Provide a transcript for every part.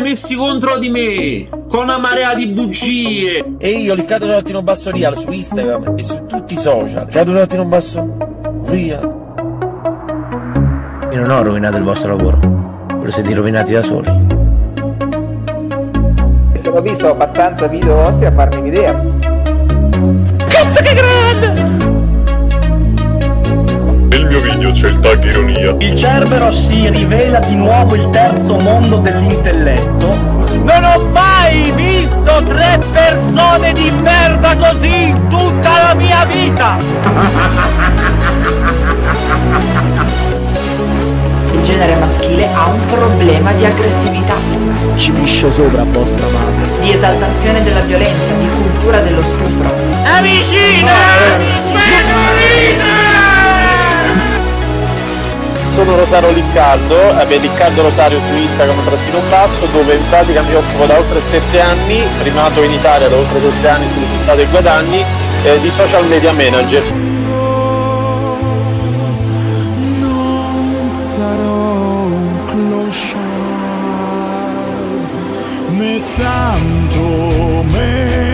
messi contro di me con una marea di bugie e io li Riccardo Dottino Basso Real su Instagram e su tutti i social Riccardo Dottino Basso Real io non ho rovinato il vostro lavoro ve siete rovinati da soli sono visto abbastanza video vostri a farmi un'idea cazzo che nell'intero video c'è il tag ironia. Il Cerbero si rivela di nuovo il terzo mondo dell'intelletto. Non ho mai visto tre persone di merda così in tutta la mia vita! Il genere maschile ha un problema di aggressività. Ci piscio sopra vostra madre. Di esaltazione della violenza, di cultura dello stupro. È Fermarina! sono Rosario Riccardo, eh, Riccardo Rosario su Instagram trattino basso, dove in pratica mi occupo da oltre 7 anni, rimato in Italia da oltre 7 anni sul risultato dei guadagni, eh, di social media manager. Non sarò un clochard, né tanto meno.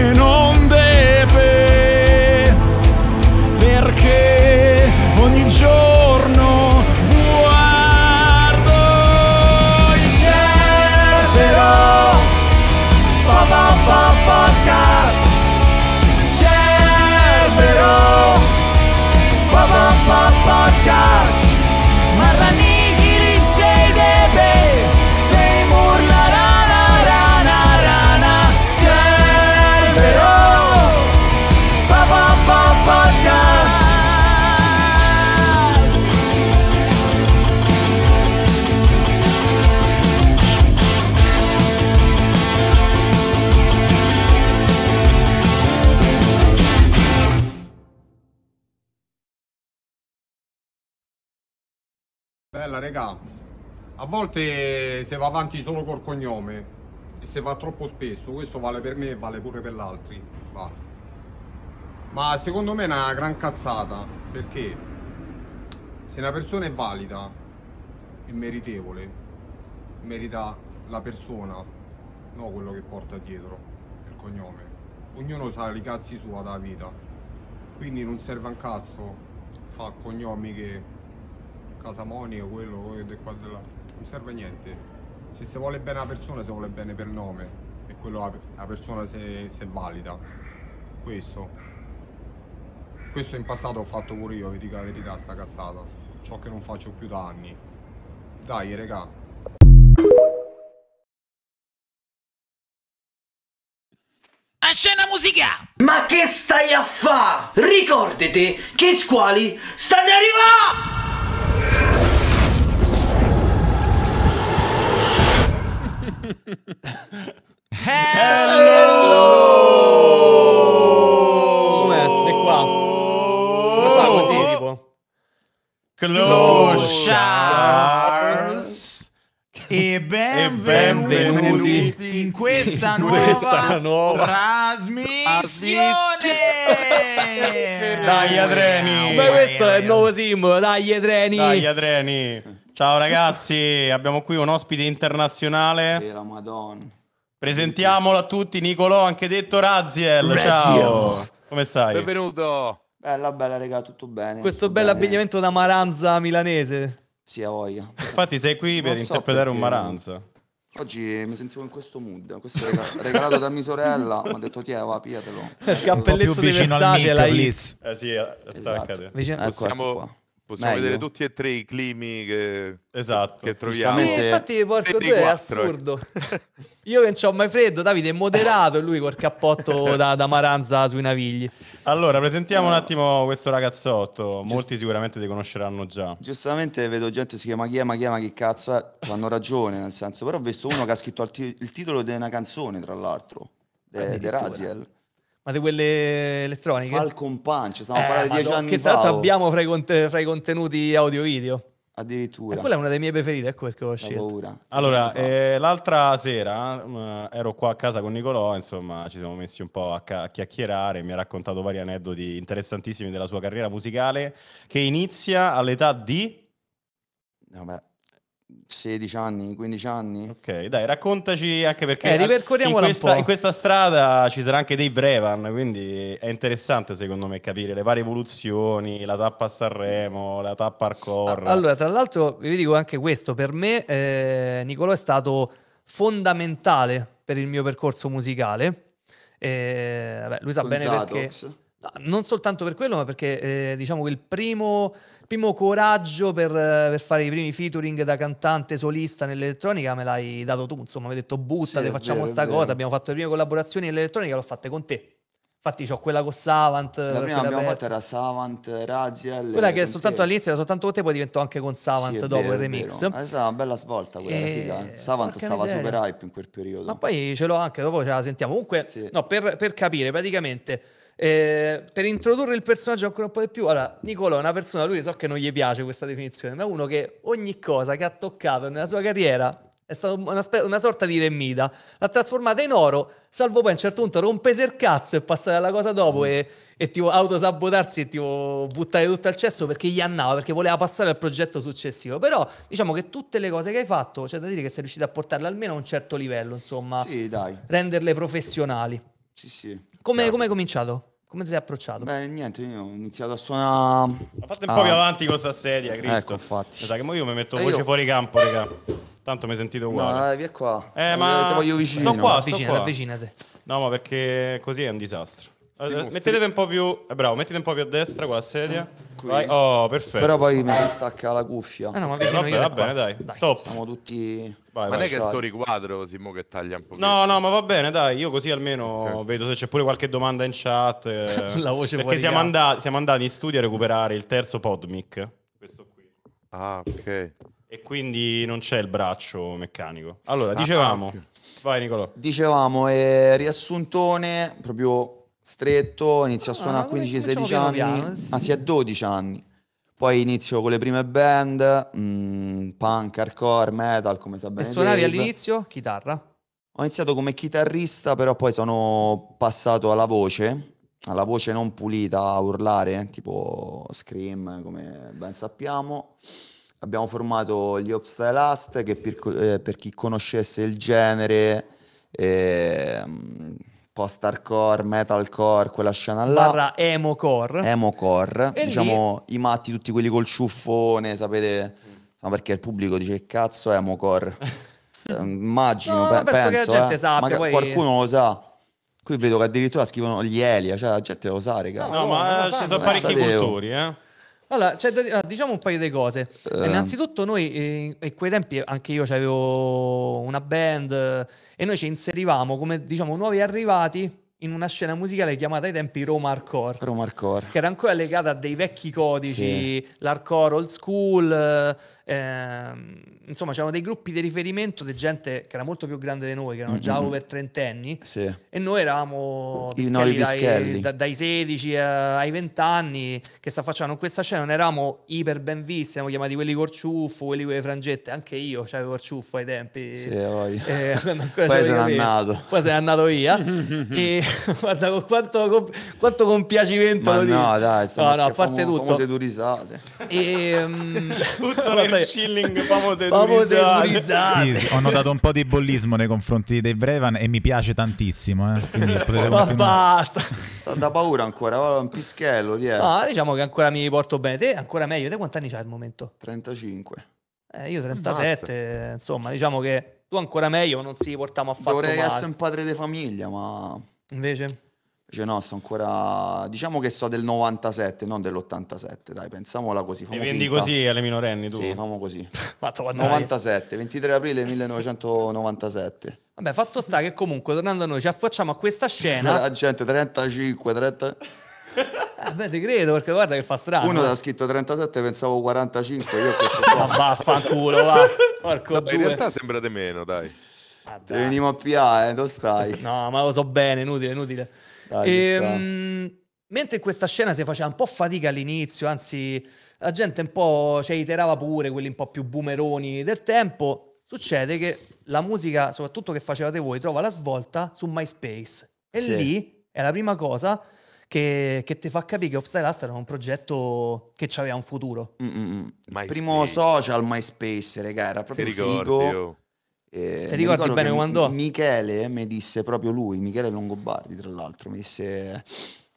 raga, a volte se va avanti solo col cognome e se va troppo spesso, questo vale per me e vale pure per l'altri, va. Ma secondo me è una gran cazzata, perché se una persona è valida e meritevole, merita la persona, non quello che porta dietro, il cognome. Ognuno sa i cazzi sua dalla vita, quindi non serve un cazzo fa cognomi che casa Monio, quello, quello qua e dell'altro. Non serve a niente. Se si vuole bene una persona, si vuole bene per nome. E quello la persona se, se valida. Questo. Questo in passato ho fatto pure io, vi dico la verità, sta cazzata. Ciò che non faccio più da anni. Dai, regà. La scena musicale! Ma che stai a fa? Ricordate che squali stanno arrivando! Hello! Com'è? È qua. Lo fa così, tipo. Clochars e benvenuti in questa nuova, nuova trasmissione! Eh. dai Adreni. Ma questo è il nuovo simbolo, dai Adreni. Dai Adreni. Ciao ragazzi, abbiamo qui un ospite internazionale. Sì, la Madonna. Presentiamolo a tutti, Nicolò, anche detto Raziel. Raziel. Ciao. Come stai? Benvenuto. Bella, bella, raga, tutto bene. Questo bel abbigliamento da maranza milanese. Sì, a voglia. Infatti sei qui non per so interpretare perché... un maranza. Oggi mi sentivo in questo mood, questo è regalato da mia sorella, mi ha detto ti va, piatelo. Il cappelletto più vicino al Michaelis. Eh sì, attaccate. Eh, esatto. Vicino... Ecco, ecco siamo, ecco Possiamo Meglio. vedere tutti e tre i climi che, esatto. che troviamo. Sì, infatti, porco due è assurdo. Io che non ho mai freddo, Davide è moderato e lui col cappotto da, da, maranza sui navigli. Allora, presentiamo un eh. attimo questo ragazzotto. Giust- Molti sicuramente ti conosceranno già. Giustamente vedo gente che si chiama Chiama, Chiama, ma chi è, cazzo è. Hanno ragione, nel senso. Però ho visto uno che ha scritto il, titolo di una canzone, tra l'altro, di Raziel ma di quelle elettroniche? Falcon Punch, stiamo eh, parlando di dieci anni che fa. Che oh. tra abbiamo fra i, conte- fra i contenuti audio-video. Addirittura. E quella è una delle mie preferite, ecco perché ho scelto. Paura. Allora, eh, l'altra sera eh, ero qua a casa con Nicolò, insomma, ci siamo messi un po' a, ca- a, chiacchierare, mi ha raccontato vari aneddoti interessantissimi della sua carriera musicale, che inizia all'età di... Vabbè, 16 anni, 15 anni. Ok, dai, raccontaci anche perché eh, ripercorriamo in, questa, in questa strada ci sarà anche dei Brevan, quindi è interessante secondo me capire le varie evoluzioni, la tappa a Sanremo, la tappa al core. Allora, tra l'altro vi dico anche questo, per me eh, Nicolò è stato fondamentale per il mio percorso musicale. Eh, vabbè, lui sa Con bene Zadox. perché... non soltanto per quello, ma perché eh, diciamo che il primo primo coraggio per, eh, per, fare i primi featuring da cantante solista nell'elettronica me l'hai dato tu, insomma, mi hai detto buttate, sì, facciamo vero, sta cosa, abbiamo fatto le prime collaborazioni nell'elettronica, l'ho fatte con te. Infatti ho quella con Savant. La prima abbiamo aperta. fatto era Savant, Raziel. Quella che soltanto te. all'inizio era soltanto con te, poi diventò anche con Savant sì, dopo vero, il remix. È eh, stata una bella svolta quella, e... Eh, figa. Savant stava miseria. super hype in quel periodo. Ma poi ce l'ho anche, dopo ce la sentiamo. Comunque, sì. no, per, per capire, praticamente eh, per introdurre il personaggio ancora un po' di più, allora, Nicolò è una persona, lui so che non gli piace questa definizione, ma è uno che ogni cosa che ha toccato nella sua carriera è stata una, spe- una, sorta di remida, l'ha trasformata in oro, salvo poi a un certo punto rompese il cazzo e passare alla cosa dopo mm. e, e tipo autosabotarsi e tipo buttare tutto al cesso perché gli annava, perché voleva passare al progetto successivo. Però diciamo che tutte le cose che hai fatto, c'è da dire che sei riuscito a portarle almeno a un certo livello, insomma, sì, renderle professionali. Sì, sì. Come, come hai cominciato? Come ti sei approcciato? Beh, niente, io ho iniziato a suonare. Ma fate un ah. po' più avanti con sta sedia, ecco, Cristo. Ecco, infatti. Sì, che mo io mi metto eh, voce io... fuori campo, raga. Tanto mi hai sentito uguale. No, dai, via qua. Eh, ma ti voglio vicino. Sto qua, avvicinate, sto qua. avvicinate. No, ma perché così è un disastro. Allora, eh, mettetevi un po' più. Eh, bravo, mettete un po' più a destra con la sedia. Eh, qui. Vai. Oh, perfetto. Però poi mi si stacca la cuffia. Ah, no, ma vicino eh, vabbè, va bene, dai. dai. Top. Siamo tutti. Vai, ma non è che sto riquadro, Simo, che taglia un po'. No, no, ma va bene, dai, io così almeno okay. vedo se c'è pure qualche domanda in chat. Eh, La voce perché siamo andati, siamo andati, in studio a recuperare il terzo Podmic, questo qui. Ah, ok. E quindi non c'è il braccio meccanico. Allora, ah, dicevamo... Ah, Vai Nicolò. Dicevamo, eh, riassuntone, proprio stretto, inizia a suonare ah, a 15-16 anni, anzi a 12 anni poi inizio con le prime band, mh, mm, punk, hardcore, metal, come sa bene. E suonavi Dave. all'inizio chitarra? Ho iniziato come chitarrista, però poi sono passato alla voce, alla voce non pulita, a urlare, tipo scream, come ben sappiamo. Abbiamo formato gli Last, che per, eh, per chi conoscesse il genere eh, post-hardcore, metalcore, quella scena là. Barra emocore. Emocore, e diciamo lì... i matti, tutti quelli col ciuffone, sapete... No, perché il pubblico dice che cazzo è emocore. Cioè, immagino, no, pe- penso, penso che la gente eh. sappia. Poi... Qualcuno lo sa. Qui vedo che addirittura scrivono gli Elia, cioè la gente lo sa, raga. No, no ma eh, ci sono parecchi cultori, eh. Allora, cioè, diciamo un paio di cose. Uh. Innanzitutto, noi eh, in quei tempi anche io avevo una band eh, e noi ci inserivamo come diciamo nuovi arrivati in una scena musicale chiamata ai tempi Roma Hardcore. Roma Hardcore. Che era ancora legata a dei vecchi codici, sì. l'hardcore old school, ehm, insomma c'erano dei gruppi di riferimento di gente che era molto più grande di noi, che erano mm-hmm. già over trentenni, sì. e noi eravamo I, no, dai, dai 16 eh, ai 20 anni che sta facendo questa scena, non eravamo iper ben visti, siamo chiamati quelli corciuffo, quelli con le frangette, anche io cioè, corciuffo ai tempi. Sì, eh, poi sono andato. Poi sei andato via. e guarda con quanto, con, quanto compiacimento Ma lo no, dico. dai, no, no, a parte famo, tutto. Famose due risate. E, um, tutto nel state... chilling famose, famose edurizzate. Sì, sì, ho notato un po' di bollismo nei confronti dei Brevan e mi piace tantissimo. Eh. Ma basta. Sta da paura ancora, un pischello dietro. No, diciamo che ancora mi porto bene. Te ancora meglio. Te quanti anni c'hai al momento? 35. Eh, io 37, Mazza. insomma, diciamo che tu ancora meglio, non si portiamo affatto Dovrei male. essere un padre di famiglia, ma... Invece? Dice no, sto ancora, diciamo che so del 97, non dell'87, dai, pensiamola così. Mi vendi finta. così alle minorenni tu? Sì, famo così. 97, 23 aprile 1997. Vabbè, fatto sta che comunque, tornando a noi, ci affacciamo a questa scena. La gente, 35, 30... Eh beh, ti credo perché guarda che fa strano. Uno eh. ha scritto 37, pensavo 45. Io questo qua. Ma vaffanculo, va. Porco Vabbè, in realtà sembra di meno, dai. Ah, dai. Ti a PA, eh, dove stai? No, ma lo so bene, inutile, inutile e, ehm, mh, mentre questa scena si faceva un po' fatica all'inizio, anzi la gente un po' cioè, iterava pure, quelli un po' più boomeroni del tempo, succede che la musica, soprattutto che facevate voi, trova la svolta su MySpace. E sì. lì è la prima cosa che, che ti fa capire che Obstyle Last era un progetto che aveva un futuro. Mm, mm, mm. Il primo social MySpace, regà, era proprio figo. Oh. Eh, Ti ricordi bene quando? Michele mi disse proprio lui, Michele Longobardi tra l'altro, mi disse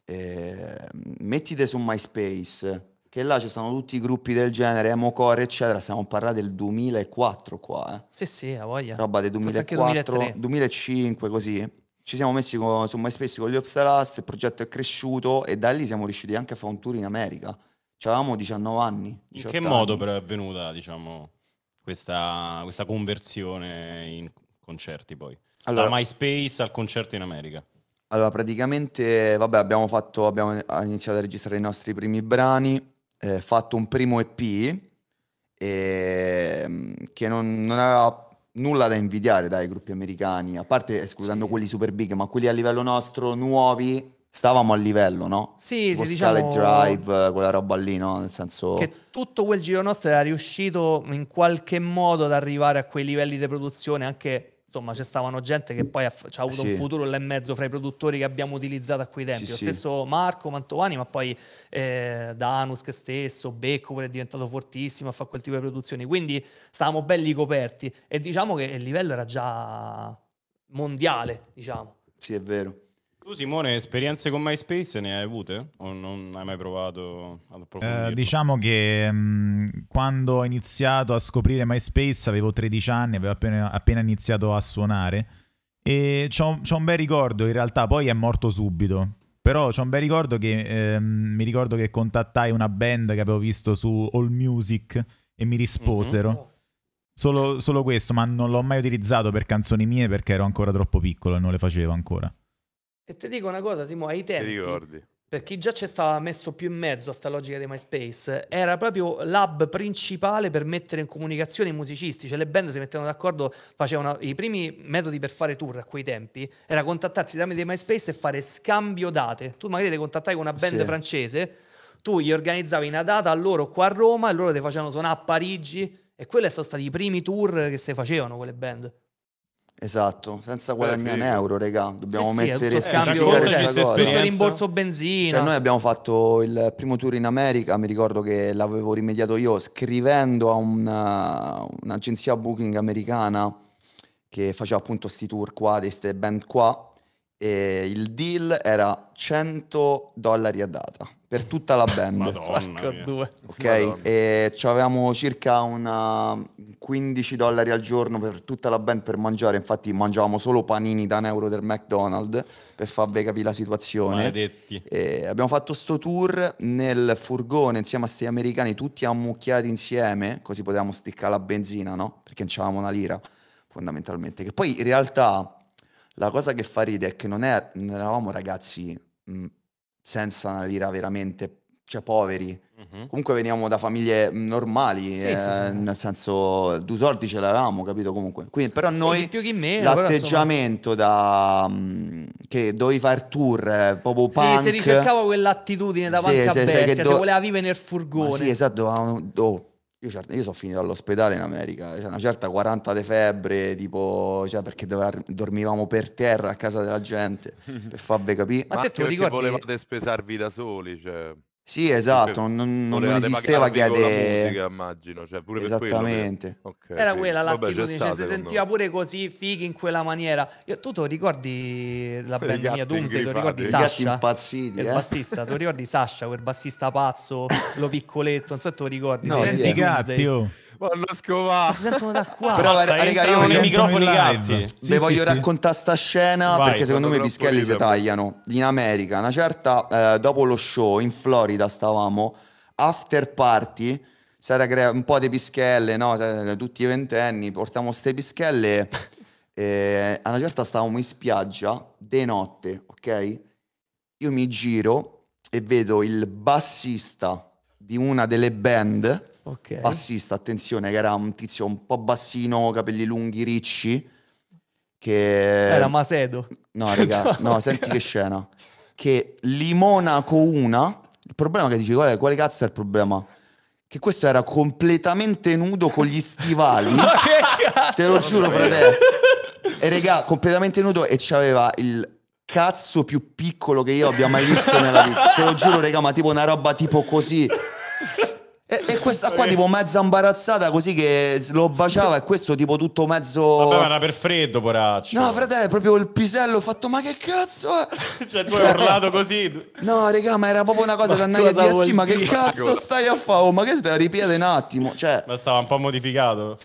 eh, mettite su MySpace che là ci stanno tutti i gruppi del genere, Emocore eccetera, stiamo parlando del 2004 qua. Eh. Sì sì, a voglia. Roba del 2004, 2005 così ci siamo messi con, su MySpace con gli Obstalast, il progetto è cresciuto e da lì siamo riusciti anche a fare un tour in America. Avevamo 19 anni. 18 in che anni. modo però è avvenuta, diciamo? questa, questa conversione in concerti poi? Allora, da MySpace al concerto in America. Allora, praticamente, vabbè, abbiamo, fatto, abbiamo iniziato a registrare i nostri primi brani, eh, fatto un primo EP eh, che non, non, aveva nulla da invidiare dai gruppi americani, a parte escludendo sì. quelli super big, ma quelli a livello nostro nuovi stavamo a livello, no? Sì, tipo sì, Scale diciamo... Drive, quella roba lì, no? Nel senso... Che tutto quel giro nostro era riuscito in qualche modo ad arrivare a quei livelli di produzione, anche, insomma, c'è stavano gente che poi ha, ha avuto sì. un futuro là in mezzo fra i produttori che abbiamo utilizzato a quei tempi. Sì, Lo stesso sì. Marco Mantovani, ma poi eh, Danus che stesso, Becco pure è diventato fortissimo a fare quel tipo di produzioni, quindi stavamo belli coperti e diciamo che il livello era già mondiale, diciamo. Sì, è vero. Tu Simone, esperienze con MySpace ne hai avute o non hai mai provato ad approfondire? Eh, diciamo che mh, mm, quando ho iniziato a scoprire MySpace avevo 13 anni, avevo appena, appena iniziato a suonare e c'ho, c'ho, un bel ricordo in realtà, poi è morto subito. Però c'ho un bel ricordo che eh, mi ricordo che contattai una band che avevo visto su All Music e mi risposero. Mm-hmm. Solo, solo questo, ma non l'ho mai utilizzato per canzoni mie perché ero ancora troppo piccolo e non le facevo ancora. E ti dico una cosa, Simo, ai tempi... Ti Per chi già ci stava messo più in mezzo a sta logica di MySpace, era proprio l'hub principale per mettere in comunicazione i musicisti, cioè le band si mettevano d'accordo, facevano i primi metodi per fare tour a quei tempi, era contattarsi tramite MySpace e fare scambio date. Tu magari ti contattai con una band sì. francese, tu gli organizzavi una data a loro qua a Roma e loro ti facevano suonare a Parigi e quelli sono stati i primi tour che si facevano quelle band. Esatto, senza eh, guadagnare un euro, regà. Dobbiamo sì, sì, mettere sì, scambio Il rimborso benzina. Cioè, noi abbiamo fatto il primo tour in America, mi ricordo che l'avevo rimediato io scrivendo a una, uh, un'agenzia booking americana che faceva appunto questi tour qua, di queste band qua e il deal era 100 dollari a data per tutta la band. Madonna mia. Ok, Madonna. e avevamo circa 15 dollari al giorno per tutta la band per mangiare, infatti mangiavamo solo panini da un euro del McDonald's per farvi capire la situazione. Maledetti. E abbiamo fatto sto tour nel furgone insieme a questi americani, tutti ammucchiati insieme, così potevamo sticcare la benzina, no? Perché non c'avevamo una lira, fondamentalmente. Che poi in realtà la cosa che fa ridere è che non, è, non eravamo ragazzi mm, senza una lira veramente, cioè poveri. Mm-hmm. Comunque veniamo da famiglie normali, sì, eh, sì, sì. nel senso due soldi ce l'avevamo, capito comunque. Quindi, però noi chi chi meno, l'atteggiamento però, insomma... da che dovevi fare tour, eh, proprio punk. si ricercava quell'attitudine da sì, punk a bestia, do... se voleva vivere nel furgone. Ma sì, esatto, ah, oh, io, certo, io sono finito all'ospedale in America, c'è cioè una certa 40 di febbre, tipo, cioè perché dove, dormivamo per terra a casa della gente, per farvi capire. Ma, Ma te tu ricordi... volevate spesarvi da soli, cioè... Sì, esatto, non, non esisteva che ade... musica, immagino, cioè pure Esattamente. Quello okay, Era sì. quella l'attitudine, cioè, si sentiva pure così fighi in quella maniera. Io, tu te lo ricordi la band mia Doomsday, te lo ricordi Sasha? Gatti impazziti, il eh? bassista, te lo ricordi Sasha, quel bassista pazzo, lo piccoletto, non so se te lo ricordi. No, senti gatti, oh. Vanno scovato. Sentono da qua. Però, Mazza, raga, io ho i microfoni gatti. Sì, Beh, voglio sì, raccontare sta scena Vai, perché secondo me i pischelli si tagliano. In America, una certa, eh, dopo lo show in Florida stavamo, after party, si era creato un po' di pischelle, no? Cioè, eh, tutti i ventenni, portiamo queste pischelle. E eh, a una certa stavamo in spiaggia, de notte, ok? Io mi giro e vedo il bassista di una delle band Okay. Bassista, attenzione, che era un tizio un po' bassino, capelli lunghi, ricci. Che... Era Masedo. No, raga, no, senti che scena. Che limona con una. Il problema è che dici, quale, quale cazzo è il problema? Che questo era completamente nudo con gli stivali. Ma che cazzo? Te lo giuro, fratello. E raga, completamente nudo e c'aveva il cazzo più piccolo che io abbia mai visto nella vita. Te lo giuro, raga, ma tipo una roba tipo così e, e, questa qua tipo mezza imbarazzata così che lo baciava e questo tipo tutto mezzo... Vabbè, ma era per freddo, poraccio. No, fratello, proprio il pisello fatto ma che cazzo è? cioè tu hai urlato così. No, regà, ma era proprio una cosa da andare a dire sì, ma che cazzo stai a fare? Oh, ma che stai? a Ripiede un attimo, cioè... Ma stava un po' modificato.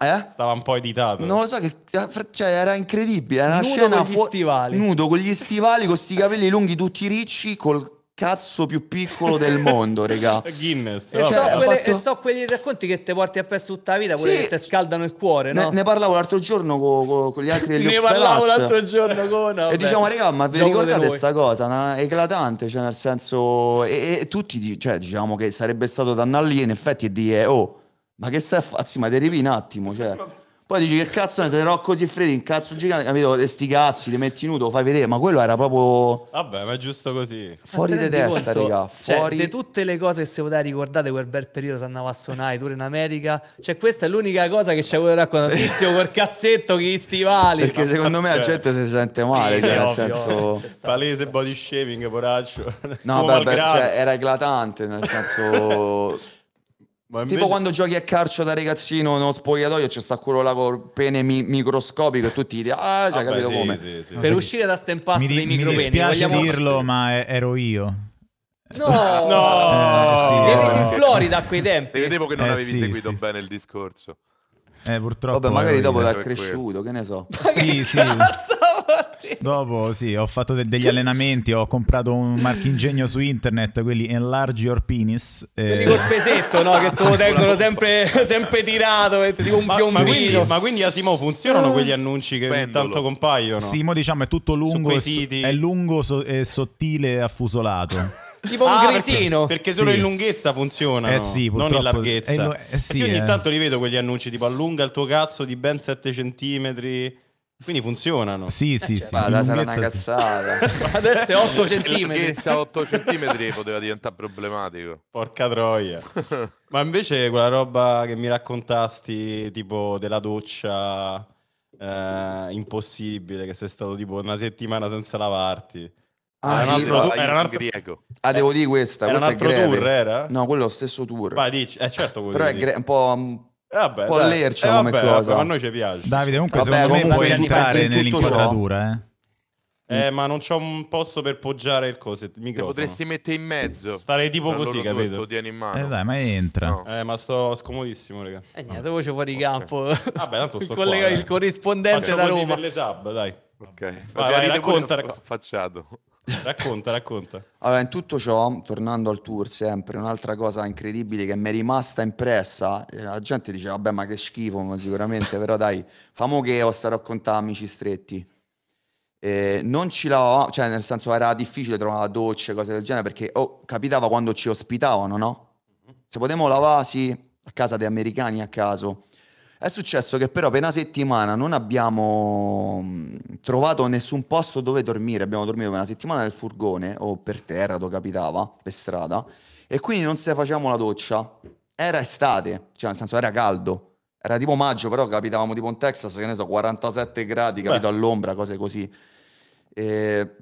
Eh? Stava un po' editato. Non lo so, che, ah, cioè, era incredibile. Era una nudo scena con gli stivali. nudo con gli stivali, con questi capelli lunghi tutti ricci, col cazzo più piccolo del mondo, regà. Guinness. E, so, cioè, quelle, fatto... e so quegli racconti che ti porti appresso tutta la vita, quelli sì. che ti scaldano il cuore, no? Ne, ne parlavo l'altro giorno con, co, co gli altri degli Ne parlavo l'altro giorno con... No, e diciamo, regà, ma vi ricordate questa cosa? Una, eclatante, cioè nel senso... E, e tutti, cioè, diciamo che sarebbe stato da andare lì in effetti e dire, eh, oh... Ma che stai a fare? Ah, sì, ma ti arrivi un attimo, cioè. Poi dici che cazzo ne sei così Siffredi, in cazzo gigante, capito? E sti cazzi, li metti nudo, lo fai vedere, ma quello era proprio... Vabbè, ma è giusto così. Fuori di testa, conto, raga, cioè, fuori... Cioè, di tutte le cose che si poteva ricordare quel bel periodo, se andava a suonare, tour in America, cioè questa è l'unica cosa che ci avevo raccontato, tizio col cazzetto che gli stivali. Perché secondo me la gente certo si sente male, sì, cioè, nel senso... Palese body shaving, poraccio. No, Come vabbè, cioè, era eclatante, nel senso... Invece... Tipo quando giochi a calcio da ragazzino nello spogliatoio c'è sta quello là col pene mi- microscopico e tutti dici ah, già capito sì, come. Sì, sì. Per uscire da stempasto dei micropeni. Mi dispiace vogliamo... dirlo, ma ero io. No, no. Eh, eri in Florida a quei tempi. Vedevo che non eh, avevi seguito bene il discorso. Eh, purtroppo. Vabbè, magari dopo l'ha cresciuto, quello. che ne so. sì, sì. Cazzo? Dopo, sì, ho fatto de- degli allenamenti, ho comprato un marchingegno su internet, quelli Enlarge Your Penis. E... Eh. Dico il pesetto, no? Che te lo tengono sempre, sempre tirato, tipo un ma, Ma quindi, ma quindi Asimo funzionano eh. quegli annunci che Pendolo. tanto compaiono? Simo, diciamo, è tutto lungo, è lungo so- e sottile e affusolato. tipo un ah, grisino perché, perché solo sì. in lunghezza funziona eh sì, non in larghezza eh, eh, sì, ogni eh. tanto li vedo quegli annunci tipo allunga il tuo cazzo di ben 7 centimetri quindi funzionano. Sì, eh, sì, cioè, sì. Ma sarà una cazzata. Sì. Adesso è 8 centimetri. a 8 centimetri poteva diventare problematico. Porca troia. ma invece quella roba che mi raccontasti, tipo della doccia eh, impossibile, che sei stato tipo una settimana senza lavarti. Ah, era, sì, un altro, era un altro greco. Eh, ah, devo dire questa. Era questa un altro tour, era? No, quello è lo stesso tour. Ma dici. Eh, certo, Però è, gre- un po' Eh vabbè, Pollerci eh, come vabbè, cosa. Vabbè, a noi ci piace. Davide, comunque, vabbè, secondo me puoi entrare nell'inquadratura, eh. Eh, ma non c'ho un posto per poggiare il coso. Il microfono. Te potresti mettere in mezzo. Stare tipo così, capito? Tieni in mano. Eh dai, ma entra. No. Eh, ma sto scomodissimo, raga. Eh niente, voce fuori okay. campo. Vabbè, tanto sto collega, qua, Il corrispondente Faccio da Roma. Per le sub, dai. Ok. Vai, vai, vai racconta. Facciato. Racconta, racconta. Allora, in tutto ciò, tornando al tour sempre, un'altra cosa incredibile che mi è rimasta impressa, eh, la gente dice, vabbè, ma che schifo, ma sicuramente, però dai, famo che ho starò a contare amici stretti. Eh, non ci lavavamo, cioè nel senso era difficile trovare docce, cose del genere, perché oh, capitava quando ci ospitavano, no? Mm-hmm. Se potevamo lavarsi a casa dei americani a caso, è successo che però per una settimana non abbiamo mm, trovato nessun posto dove dormire, abbiamo dormito per una settimana nel furgone o per terra dove capitava, per strada, e quindi non se facevamo la doccia. Era estate, cioè nel senso era caldo, era tipo maggio, però capitavamo tipo in Texas, che ne so, 47 gradi, capito, Beh. all'ombra, cose così. E,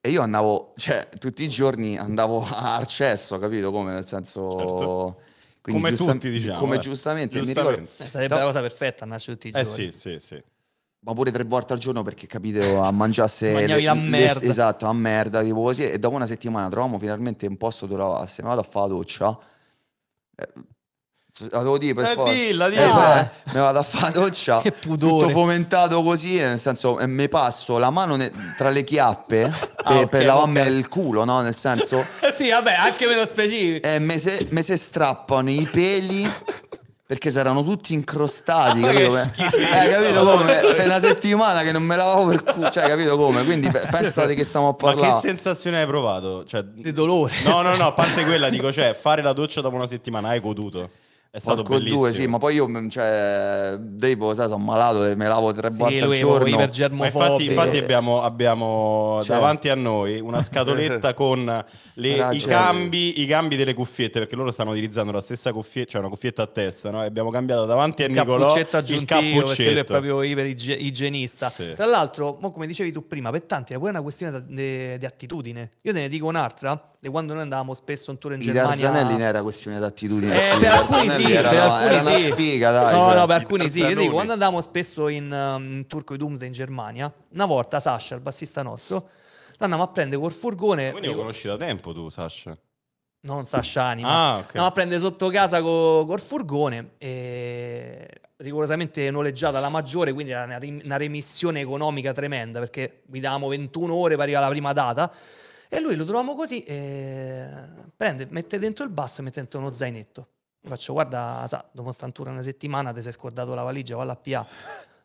e, io andavo, cioè tutti i giorni andavo a cesso, capito come, nel senso... Certo quindi come giusta, tutti, diciamo. Come eh. giustamente, giustamente. Ricordo, eh, sarebbe da... la cosa perfetta, nasce tutti i eh giorni. Eh sì, sì, sì. Ma pure tre volte al giorno perché capito a mangiasse le, a merda. Le, esatto, a merda, tipo così. E dopo una settimana trovavamo finalmente un posto dove se ne a fare la doccia. Eh, la devo dire per eh, forza. Dilla, eh, dilla. Eh, beh, me vado a fare la doccia. Che pudore. Tutto fomentato così, eh, nel senso, eh, mi passo la mano tra le chiappe ah, per, ah, okay, per lavarmi okay. il culo, no? Nel senso... sì, vabbè, anche meno specifico. Eh, mi se, se strappano i peli perché si erano tutti incrostati, ah, capito? Eh, eh, capito come? È una settimana che non me lavavo per culo, cioè, capito come? Quindi pensate che stiamo a parlare. Ma che sensazione hai provato? Cioè, di dolore. No, no, no, a parte quella, dico, cioè, fare la doccia dopo una settimana hai goduto. È stato Porco bellissimo. due, sì, ma poi io, mm, cioè, devo, sai, sono malato, e eh, me lavo tre sì, volte lui, al giorno. Per infatti, infatti eh. abbiamo, abbiamo cioè. davanti a noi una scatoletta con le, i, cambi, i, cambi, delle cuffiette, perché loro stanno utilizzando la stessa cuffietta, cioè una cuffietta a testa, no? E abbiamo cambiato davanti a Nicolò il cappuccetto. Il lui è proprio iperigienista. Sì. Tra l'altro, come dicevi tu prima, per tanti è pure una questione di attitudine. Io te ne dico un'altra di quando noi andavamo spesso in tour in I Germania. Tarzanelli non era questione d'attitudine. Eh, per alcuni sì, era, per alcuni era sì. Sfiga, dai, no, cioè. no, per alcuni sì. Dico, quando andavamo spesso in, um, in Turco e Doomsday in Germania, una volta Sasha, il bassista nostro, l'andavamo a prendere col furgone. Quindi lo conosci da tempo tu, Sasha? Non Sasha Anima. Ah, okay. No, a prendere sotto casa co, col furgone e rigorosamente noleggiata la maggiore, quindi era una, remissione economica tremenda perché guidavamo 21 ore per arrivare alla prima data e lui lo troviamo così, e prende, mette dentro il basso e mette dentro uno zainetto. Gli faccio, guarda, sa, dopo stantura una settimana ti sei scordato la valigia, va alla PA.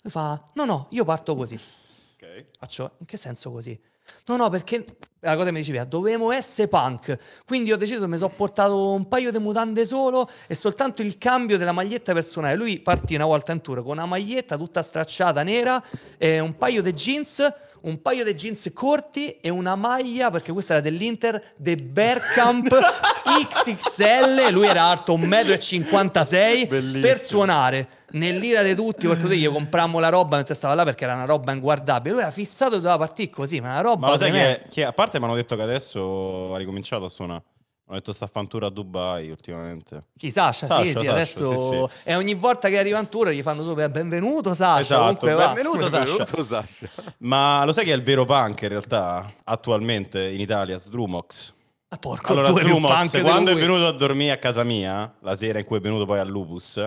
Lui fa, no, no, io parto così. Okay. Faccio, in che senso così? No, no, perché la cosa mi diceva, dovevo essere punk. Quindi ho deciso, mi sono portato un paio di mutande solo e soltanto il cambio della maglietta personale. Lui partì una volta in tour con una maglietta tutta stracciata nera, eh, un paio di jeans un paio di jeans corti e una maglia, perché questa era dell'Inter, The Bear Camp XXL, lui era alto 1,56 m, per suonare. Nell'ira di tutti, perché noi gli comprammo la roba mentre stava là perché era una roba inguardabile. Lui era fissato doveva partire così, ma una roba. Ma lo sai che, che, a parte mi hanno detto che adesso ha ricominciato a suonare. Ho detto sta fantura a Dubai ultimamente. Chi Sasha, Sasha sì, Sasha, sì, adesso sì, sì. e ogni volta che arriva in tour gli fanno solo benvenuto Sasha. Esatto, benvenuto, benvenuto Sasha. Ma lo sai che è il vero punk in realtà attualmente in Italia, Sdrumox. Ma ah, porco, allora, Sdrumox, quando è venuto a dormire a casa mia, la sera in cui è venuto poi al Lupus,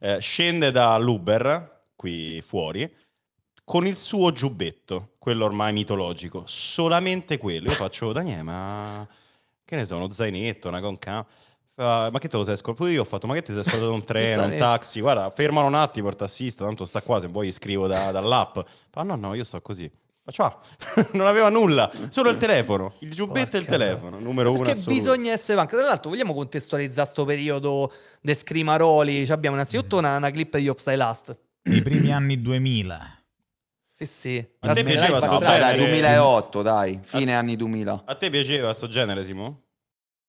eh, scende dall'Uber qui fuori con il suo giubbetto, quello ormai mitologico, solamente quello. Io faccio Daniele, ma che ne so, uno zainetto, una conca. Uh, ma che te lo sei scordato? Pure io ho fatto, ma che ti sei scordato un treno, un taxi? Guarda, fermano un attimo il tassista, tanto sta qua, se vuoi scrivo da, dall'app. Ma no, no, io sto così. Ma ciao, non aveva nulla, solo il telefono, il giubbetto Porca e il telefono, numero uno uno Perché bisogna essere banca. Tra l'altro vogliamo contestualizzare questo periodo de scrimaroli? Cioè abbiamo innanzitutto mm. una, una clip di Last. I primi anni 2000 sì, sì. A te piaceva sto genere? Dai, 2008, dai, fine a... anni 2000. A te piaceva questo genere, Simo?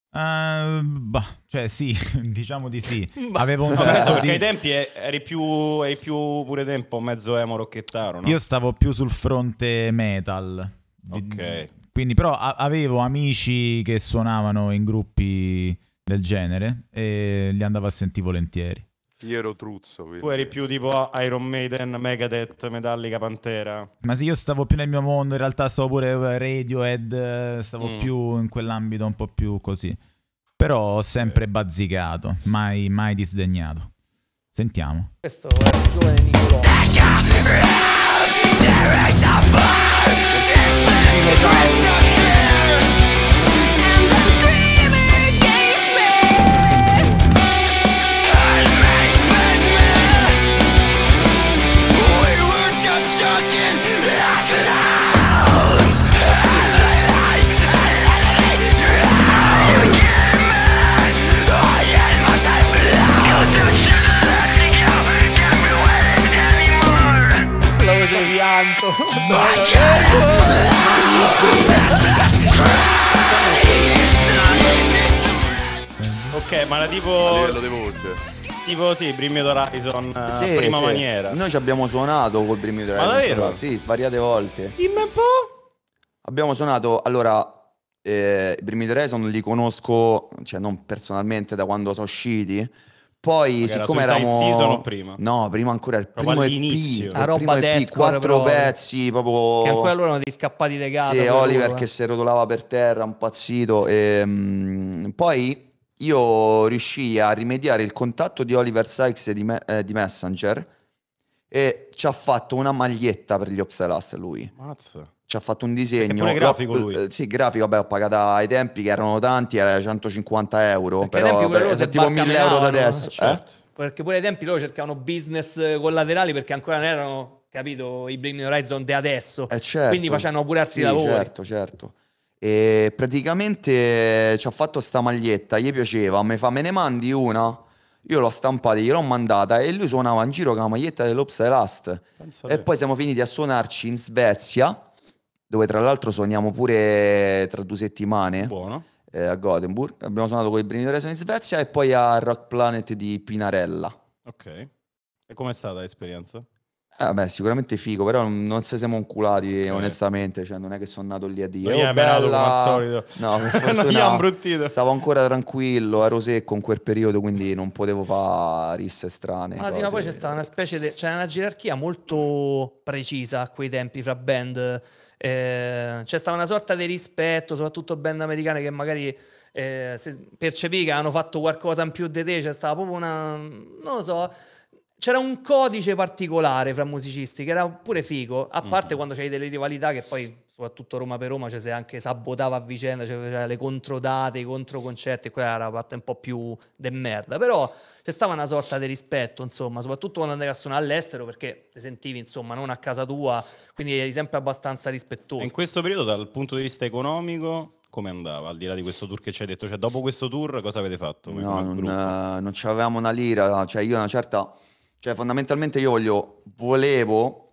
Uh, ah, bah, cioè sì, diciamo di sì. Boh. Avevo un sacco no, di... ai tempi eri più, eri più pure tempo mezzo emo rocchettaro, no? Io stavo più sul fronte metal. Ok. Quindi però avevo amici che suonavano in gruppi del genere e li andavo a sentire volentieri. Io ero truzzo. Quindi. Tu eri più tipo Iron Maiden, Megadeth, Metallica, Pantera. Ma sì, io stavo più nel mio mondo, in realtà stavo pure eh, Radiohead, eh, stavo mm. più in quell'ambito un po' più così. Però ho sempre eh. bazzicato, mai, mai disdegnato. Sentiamo. Questo è il giovane Nicolò. There is a fire, canto. No. ok, ma era tipo... A livello di voce. Tipo sì, Bring Me the Horizon eh, sì, prima sì. maniera. Noi ci abbiamo suonato col Bring Me Ma davvero? Sì, svariate volte. Dimmi un po'. Abbiamo suonato, allora, eh, i primi li conosco, cioè non personalmente, da quando sono usciti, poi, Perché siccome era eravamo. season o prima? No, prima ancora il primo EP, la roba EP, quattro pezzi proprio. Che ancora loro erano dei scappati di casa. Sì, Oliver che si rotolava per terra, impazzito. E, ehm, mh, poi io riuscii a rimediare il contatto di Oliver Sykes di, me eh, di Messenger e ci ha fatto una maglietta per gli Ops Last. lui. Mazza ha fatto un disegno. Pure grafico l'ho, lui. Eh, sì, grafico, vabbè, ho pagato ai tempi che erano tanti, era 150 euro, Perché però vabbè, se tipo 1000 euro da adesso. Eh? Certo. Eh? Perché pure ai tempi loro cercavano business collaterali perché ancora non erano, capito, i Bring Horizon di adesso. Eh certo. Quindi facevano pure altri sì, lavori. Certo, certo. E praticamente ci ha fatto sta maglietta, gli piaceva, mi fa me ne mandi una? Io l'ho stampata, gliel'ho mandata e lui suonava in giro con la maglietta dell'Ops Last. Pensate. E poi siamo finiti a suonarci in Svezia dove tra l'altro suoniamo pure tra due settimane Buono. Eh, a Gothenburg. Abbiamo suonato con i Brinidoresi in Svezia e poi a Rock Planet di Pinarella. Ok. E com'è stata l'esperienza? Eh, beh, sicuramente figo, però non se siamo inculati, okay. onestamente. Cioè, non è che sono nato lì a dire. Io oh, bella... come al solito. No, per fortuna, stavo ancora tranquillo, ero secco in quel periodo, quindi non potevo fare risse strane. Ma, sì, ma poi c'è stata una specie di. De... c'è una gerarchia molto precisa a quei tempi fra band eh, c'è stata una sorta di rispetto, soprattutto band americane che magari eh, percepì che hanno fatto qualcosa in più di te, c'è stata proprio una, non lo so, c'era un codice particolare fra musicisti che era pure figo, a mm. parte mm-hmm. quando c'hai delle rivalità che poi soprattutto Roma per Roma cioè, si anche sabotava a vicenda, cioè, c'era cioè, le controdate, i controconcerti, quella era la parte un po' più de merda, però c'è stava una sorta di rispetto, insomma, soprattutto quando andavi a suonare all'estero perché ti sentivi, insomma, non a casa tua, quindi eri sempre abbastanza rispettoso. in questo periodo dal punto di vista economico come andava al di là di questo tour che ci hai detto? Cioè, dopo questo tour cosa avete fatto? No, non, non c'avevamo una lira, cioè io una certa cioè, fondamentalmente io voglio, volevo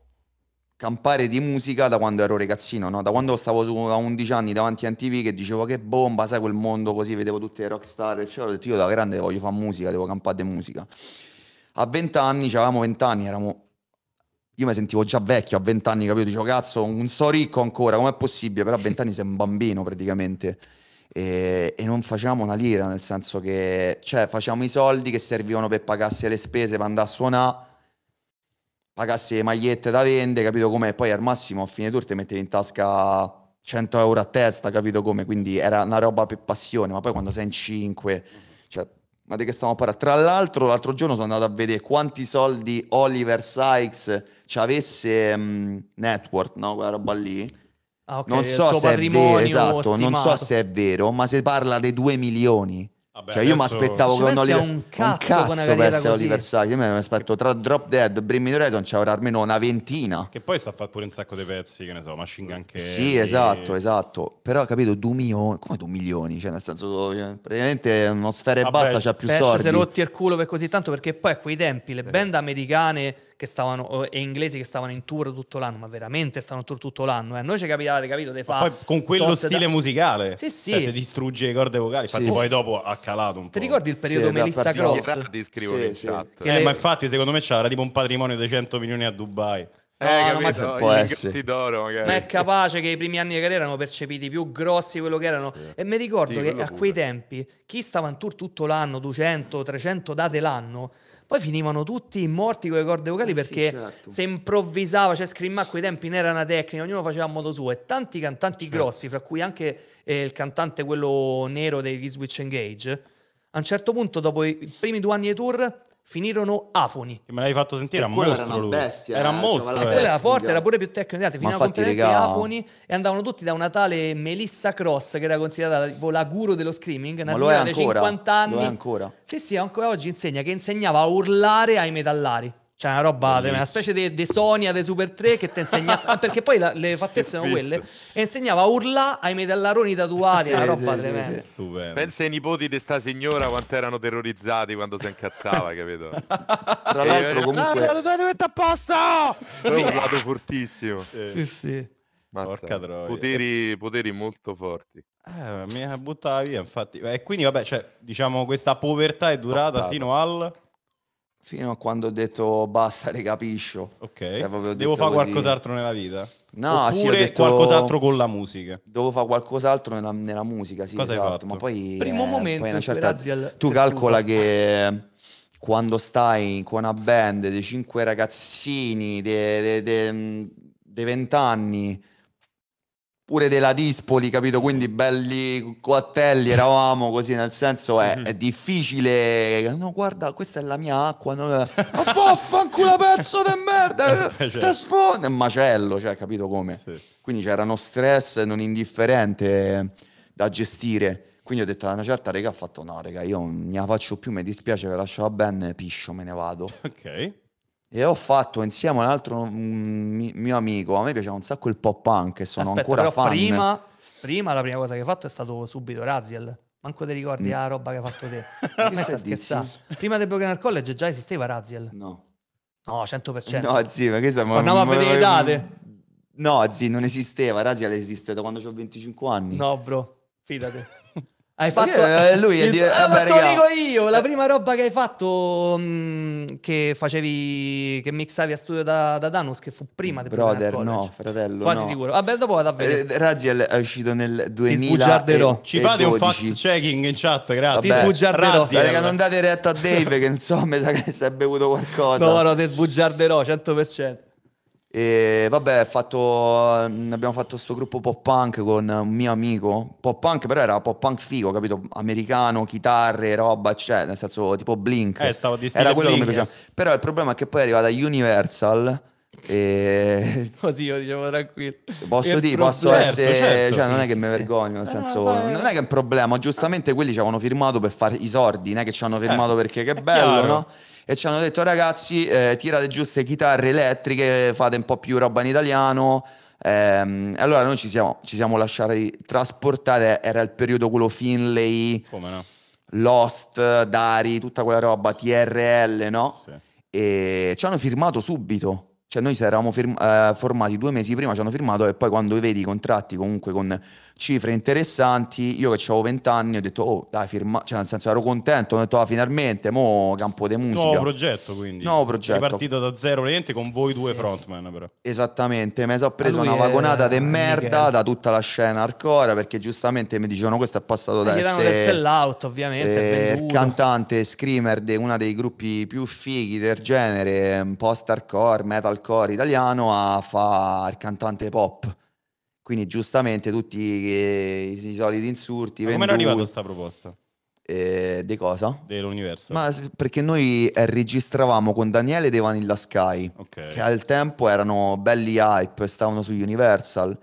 campare di musica da quando ero ragazzino, no? da quando stavo su, a 11 anni davanti a MTV che dicevo che bomba, sai quel mondo così, vedevo tutte le rockstar, eccetera, ho detto io da grande voglio fare musica, devo campare di musica. A 20 anni, cioè avevamo 20 anni, eravamo... Io mi sentivo già vecchio a 20 anni, capito? Dicevo, cazzo, non so ricco ancora, com'è possibile? Però a 20 anni sei un bambino praticamente e, e non facciamo una lira, nel senso che cioè, facciamo i soldi che servivano per pagarsi le spese, per andare a suonare, pagarsi le magliette da vende, capito com'è? Poi al massimo a fine tour ti mettevi in tasca 100 euro a testa, capito come? Quindi era una roba per passione, ma poi quando sei in 5, cioè, ma di che stiamo a parlando? Tra l'altro, l'altro giorno sono andato a vedere quanti soldi Oliver Sykes ci avesse mh, mm, Network, no? Quella roba lì. Ah, okay, non so se è vero, esatto, stimato. non so se è vero, ma si parla dei 2 milioni. Vabbè, cioè, io mi aspettavo che un, Oliver... un cazzo, un cazzo per Oliver Sacchi. Io mi aspetto tra Drop Dead, Bring Me Horizon, c'è almeno una ventina. Che poi sta a fare pure un sacco di pezzi, che ne so, Machine Gun Kelly. Sì, esatto, esatto. Però ho capito, 2 milioni, come 2 milioni? Cioè, nel senso, praticamente uno sfera e Vabbè, basta, c'ha più soldi. si rotti il culo per così tanto, perché poi a quei tempi le band americane che stavano, e inglesi che stavano in tour tutto l'anno, ma veramente stavano in tour tutto l'anno. Eh. Noi ci capitava, capito, di fare... Poi con quello stile da... musicale. Sì, sì. Cioè, distrugge le corde vocali, infatti sì. poi dopo ha calato un po'. Ti ricordi il periodo sì, Melissa Cross? Ti scrivo sì, in sì. chat. Eh, le... ma infatti secondo me c'era tipo un patrimonio di 100 milioni a Dubai. Eh, no, capito, no, ma, ma è capace che i primi anni di carriera erano percepiti più grossi quello che erano. Sì. E mi ricordo sì, che a pure. quei tempi chi stava in tour tutto l'anno, 200, 300 date l'anno, poi finivano tutti morti con le corde vocali eh perché sì, certo. se improvvisava, cioè Scream a quei tempi non era una tecnica, ognuno faceva a modo suo e tanti cantanti certo. grossi, fra cui anche eh, il cantante quello nero degli Switch Engage, a un certo punto dopo i primi due anni di tour finirono afoni. Me l'hai fatto sentire, era un mostro era lui. Bestia, era un eh, cioè, mostro. Cioè, eh. era forte, era pure più tecnico di altri, finirono completamente regà... afoni e andavano tutti da una tale Melissa Cross che era considerata tipo la guru dello screaming, una signora di 50 anni. Lo è ancora? Sì, sì, ancora oggi insegna, che insegnava a urlare ai metallari. Cioè, una roba, Bellissimo. una specie di Sonia dei Super 3 che ti insegna. Ah, perché poi la, le fattezze erano quelle. E insegnava a urla ai metallaroni tatuati. sì, una roba sì, tremenda. Sì, sì. Pensa ai nipoti di sta signora quanto erano terrorizzati quando si incazzava, capito? Tra eh, l'altro, eh, comunque. No, lo dovete mettere a posto! ho urlato fortissimo. Eh. Sì, sì. Mazza, poteri, poteri molto forti. Eh, mi buttava via, infatti. E eh, quindi, vabbè, cioè, diciamo, questa povertà è durata Portata. fino al Fino a quando ho detto basta, le capisco. Ok. Cioè, Devo fare qualcos'altro nella vita. No, Oppure sì, ho detto, qualcos'altro con la musica. Devo fare qualcos'altro nella, nella musica, sì, Cosa esatto. hai fatto? Ma poi primo eh, momento poi certa... al... tu calcola stufa. che eh, quando stai con una band di cinque ragazzini di 20 anni pure della Dispoli, capito? Quindi belli coattelli eravamo così, nel senso è, mm-hmm. è difficile. No, guarda, questa è la mia acqua. No? Ma vaffanculo pezzo di merda! Eh, certo. Te sfondo! È un macello, cioè, capito come? Sì. Quindi c'era uno stress non indifferente da gestire. Quindi ho detto a una certa rega, ha fatto no, rega, io non ne la faccio più, mi dispiace, lascio la ben, piscio, me ne vado. Ok. E ho fatto insieme a un altro mio amico, a me piaceva un sacco il pop punk e sono Aspetta, ancora però fan. Prima, prima, la prima cosa che hai fatto è stato subito Raziel. Manco ti ricordi mm. la roba che hai fatto te. Ma sta scherzando. Prima del Broken Art College già esisteva Raziel. No. No, 100%. No, zio, ma che stiamo... Andiamo a vedere le mm. date. No, zio, non esisteva. Raziel esiste da quando ho 25 anni. No, bro, fidate. Hai fatto Perché lui è il... ah, eh, ma te lo dico io, la prima roba che hai fatto mh, mm, che facevi che mixavi a studio da, da Danus che fu prima del Brother, no, cioè, fratello, Quasi no. sicuro. Vabbè, dopo vado a Eh, Raziel è uscito nel 2000 e, Ci fate un fact checking in chat, grazie. Vabbè. Ti sbugiarderò. raga, non date retta a Dave che insomma sa che si è bevuto qualcosa. No, no, ti sbugiarderò 100%. E vabbè, fatto, mm, abbiamo fatto questo gruppo pop punk con un mio amico. Pop punk, però era pop punk figo, capito? Americano, chitarre, roba, cioè, nel senso tipo Blink. Eh, stavo di Era quello Blink, che mi piaceva. Yes. Però il problema è che poi è arrivata Universal. E... Così io dicevo tranquillo. Posso dire, posso certo, essere. Cioè, certo, cioè, sì, non è che sì, mi vergogno, nel senso, ah, non è che è un problema. Giustamente quelli ci avevano firmato per fare i sordi, non è che ci hanno eh. firmato eh, perché che bello, chiaro. no? e ci hanno detto ragazzi eh, tirate giù queste chitarre elettriche, fate un po' più roba in italiano. Ehm, e allora noi ci siamo, ci siamo, lasciati trasportare, era il periodo quello Finlay, no? Lost, Dari, tutta quella roba, TRL, no? Sì. E ci hanno firmato subito. Cioè noi ci eravamo firm- eh, formati due mesi prima, ci hanno firmato e poi quando vedi i contratti comunque con cifre interessanti. Io che avevo 20 anni ho detto, oh dai, firma, cioè nel senso ero contento, ho detto, ah finalmente, mo campo di musica. Nuovo progetto quindi. Nuovo progetto. È partito da zero praticamente con voi due sì. frontman però. Esattamente, mi sono preso una vagonata de merda Michele. da tutta la scena hardcore perché giustamente mi dicevano questo è passato da essere... sell out ovviamente. il eh, cantante, screamer, de, uno dei gruppi più fighi del genere, post hardcore, metalcore italiano, a fare il cantante pop. Quindi giustamente tutti eh, i, i soliti insulti. Ma come era arrivata questa proposta? Eh, di cosa? Dell'universo. Ma perché noi eh, registravamo con Daniele dei Vanilla Sky, okay. che al tempo erano belli hype, stavano su Universal.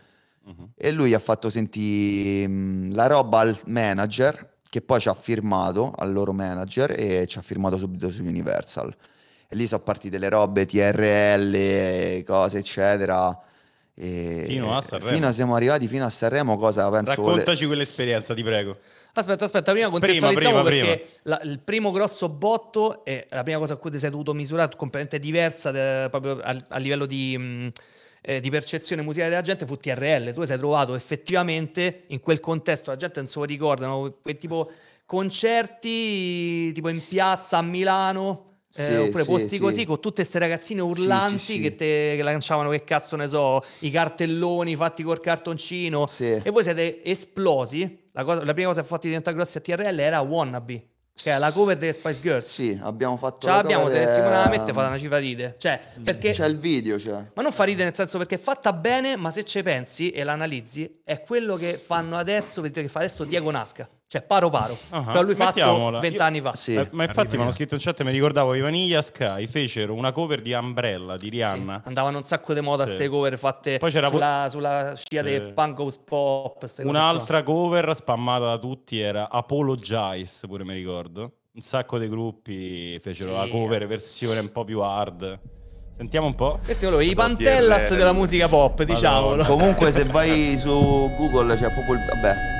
Uh-huh. E lui ha fatto sentire mm, la roba al manager, che poi ci ha firmato, al loro manager, e ci ha firmato subito su Universal. E lì sono partite le robe TRL, cose eccetera Fino a, eh, fino a siamo arrivati fino a Sanremo, cosa penso? Raccontaci vole... quell'esperienza, ti prego. Aspetta, aspetta, prima contestualizziamo prima, prima, perché prima. La, il primo grosso botto è la prima cosa a cui ti sei dovuto misurare, completamente diversa de, proprio a, a, livello di, mh, mm, eh, di, percezione musicale della gente, fu TRL. Tu sei trovato effettivamente in quel contesto, la gente non se lo ricorda, no? tipo concerti tipo in piazza a Milano eh, sì, oppure sì, posti così con tutte queste ragazzine urlanti che, te, lanciavano che cazzo ne so, i cartelloni fatti col cartoncino e voi siete esplosi. La, cosa, la prima cosa che ho fatto diventare grossi a TRL era Wannabe, cioè la cover delle Spice Girls. Sì, abbiamo fatto. Ce l'abbiamo cover... sicuramente ehm, fate una cifra ride. Cioè, perché... C'è il video, cioè. Ma non fa ride nel senso perché è fatta bene, ma se ci pensi e l'analizzi è quello che fanno adesso, vedete che fa adesso Diego Nasca. Cioè, paro paro. Ah, ah Però lui fatto vent'anni fa. Sì, eh, ma infatti mi hanno scritto in chat, mi ricordavo, i Vanilla Sky fecero una cover di Umbrella, di Rihanna. Sì, andavano un sacco di moda queste sì. cover fatte Poi c'era sulla, po- sulla scia sì. del punk house pop. Un'altra cover spammata da tutti era Apologize, pure mi ricordo. Un sacco di gruppi fecero la cover versione un po' più hard. Sentiamo un po'. Questi sono i Pantellas della musica pop, diciamolo. Comunque se vai su Google c'è proprio il... Vabbè.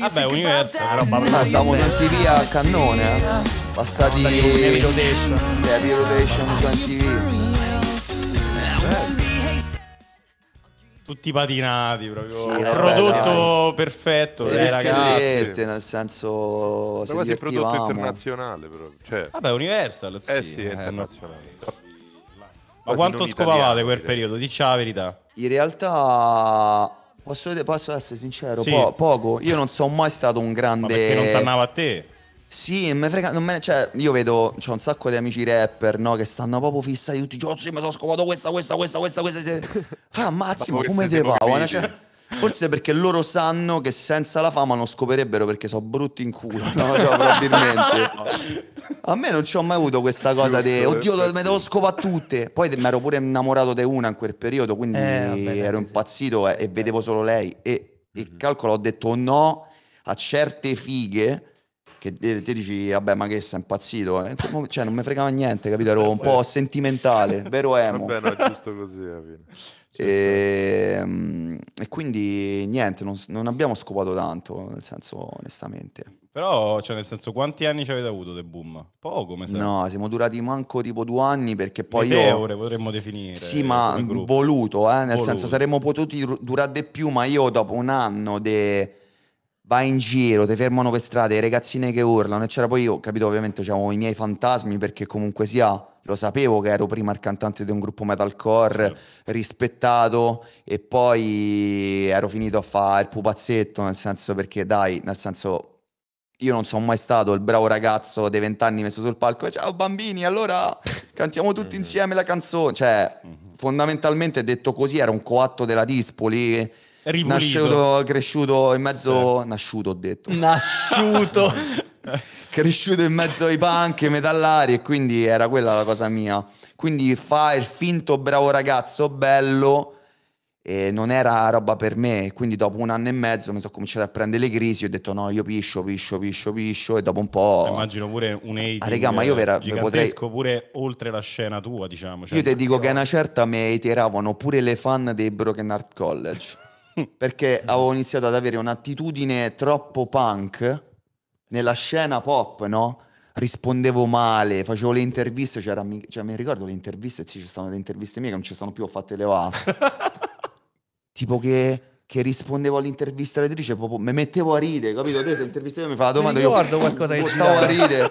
Vabbè, universo. Una ah, roba ma stiamo andati via a cannone. Eh. Passati in heavy rotation. Sì, heavy rotation Tutti patinati proprio. Sì, prodotto dai. perfetto. eh, ragazzi. nel senso. Ma quasi prodotto internazionale, però. Cioè. Vabbè, Universal. Sì, eh sì, eh, internazionale. Eh, ma quanto scopavate quel periodo? Dicci la verità. In realtà Posso, posso essere sincero? Sì. Po- poco. Io non sono mai stato un grande. Ma perché non tornava a te? Sì, me frega, me, cioè, io vedo, c'ho un sacco di amici rapper, no, che stanno proprio fissati tutti, oh sì, mi sono scovato questa, questa, questa, questa, questa, ah, Massimo, come te va? Cioè, Forse perché loro sanno che senza la fama non scoperebbero perché sono brutti in culo, no? Cioè, probabilmente. A me non ci ho mai avuto questa cosa di oddio, me devo scopare tutte. Poi mi ero pure innamorato di una in quel periodo, quindi eh, vabbè, ero impazzito eh, e vedevo solo lei. E, il mm-hmm. calcolo, ho detto no a certe fighe che ti dici, vabbè, ma che sei impazzito? Eh? Cioè, non mi fregava niente, capito? Ero un po' sentimentale, vero emo. Vabbè, no, giusto così alla fine. E, ehm, e, quindi niente, non, non, abbiamo scopato tanto, nel senso, onestamente. Però, cioè, nel senso, quanti anni ci avete avuto The Boom? Poco, come No, siamo durati manco tipo due anni perché poi Le io... ore potremmo definire. Sì, ma voluto, eh, nel voluto. senso, saremmo potuti durare di più, ma io dopo un anno de vai in giro, ti fermano per strada, le ragazzine che urlano, e c'era poi io, capito, ovviamente c'erano i miei fantasmi perché comunque sia, lo sapevo che ero prima il cantante di un gruppo metalcore certo. rispettato e poi ero finito a fare il pupazzetto, nel senso perché dai, nel senso io non sono mai stato il bravo ragazzo dei vent'anni messo sul palco, ciao bambini, allora cantiamo tutti eh, eh. insieme la canzone, cioè mm-hmm. fondamentalmente detto così era un coatto della Dispoli Ripulito. Nasciuto, cresciuto in mezzo... Eh. Nasciuto ho detto. Nasciuto. cresciuto in mezzo ai punk, ai metallari e quindi era quella la cosa mia. Quindi fa il finto bravo ragazzo, bello, e non era roba per me. Quindi dopo un anno e mezzo mi sono cominciato a prendere le crisi, ho detto no, io piscio, piscio, piscio, piscio e dopo un po'... Eh, immagino pure un hating ah, raga, ma io vera, potrei... pure oltre la scena tua, diciamo. Cioè io ti dico che a una certa mi hateravano pure le fan dei Broken Art College perché mm. avevo iniziato ad avere un'attitudine troppo punk nella scena pop, no? Rispondevo male, facevo le interviste, cioè mi ricordo le interviste, sì, ci sono le interviste mie che non ci sono più, ho fatte le levare. tipo che che rispondevo all'intervista all'editrice, proprio mi mettevo a ride, capito? Te se l'intervistato mi fa la domanda, mi io mi qualcosa a ridere.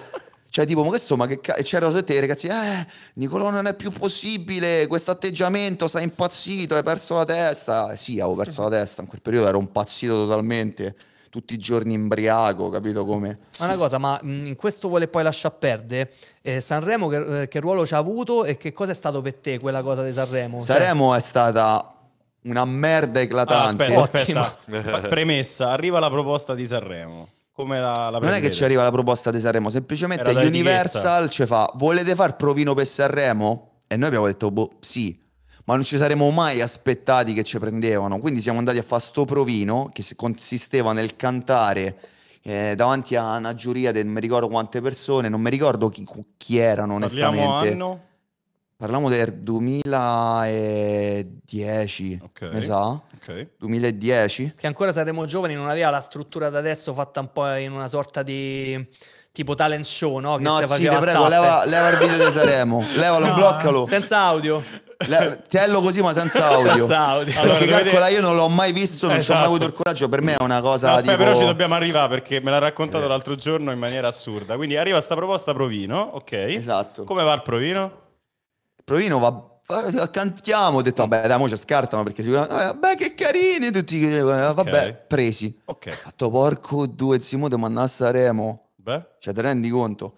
Cioè, tipo, ma questo, ma che cazzo? E c'era su te, ragazzi, eh, Nicolò non è più possibile, questo atteggiamento, sei impazzito, hai perso la testa. Sì, avevo perso la testa, in quel periodo ero impazzito totalmente, tutti i giorni imbriaco, capito come? Ma una cosa, ma in questo vuole poi lasciar perdere, eh, Sanremo che, eh, che ruolo ci ha avuto e che cosa è stato per te quella cosa di Sanremo? Cioè Sanremo cioè... è stata una merda eclatante. Ah, aspetta, aspetta. Premessa, arriva la proposta di Sanremo come la, la Non è che ci arriva la proposta di Sanremo, semplicemente Era Universal ci fa volete far provino per Sanremo? E noi abbiamo detto boh, sì, ma non ci saremmo mai aspettati che ci prendevano. Quindi siamo andati a fare sto provino che consisteva nel cantare eh, davanti a una giuria di non mi ricordo quante persone, non mi ricordo chi, chi erano onestamente. Parliamo anno? Parliamo del 2010, okay. mi sa? Okay. 2010. Che ancora saremo giovani, non aveva la struttura da adesso fatta un po' in una sorta di tipo talent show, no? Che no, si sì, ti prego, leva, leva, il video di Saremo, levalo, no, bloccalo. Senza audio. Le, tiello così ma senza audio. senza audio. Allora, perché dovete... calcola io non l'ho mai visto, non esatto. ho mai esatto. avuto il coraggio, per me è una cosa no, aspetta, tipo... però ci dobbiamo arrivare perché me l'ha raccontato eh. l'altro giorno in maniera assurda. Quindi arriva sta proposta Provino, ok? Esatto. Come va il Provino? provino va cantiamo, ho detto mm. vabbè dai mo ci scartano perché sicuramente eh, vabbè che carini tutti eh, vabbè okay. presi. Ok. Fatto porco due Simone devo andare a Sanremo. Beh. Cioè te rendi conto?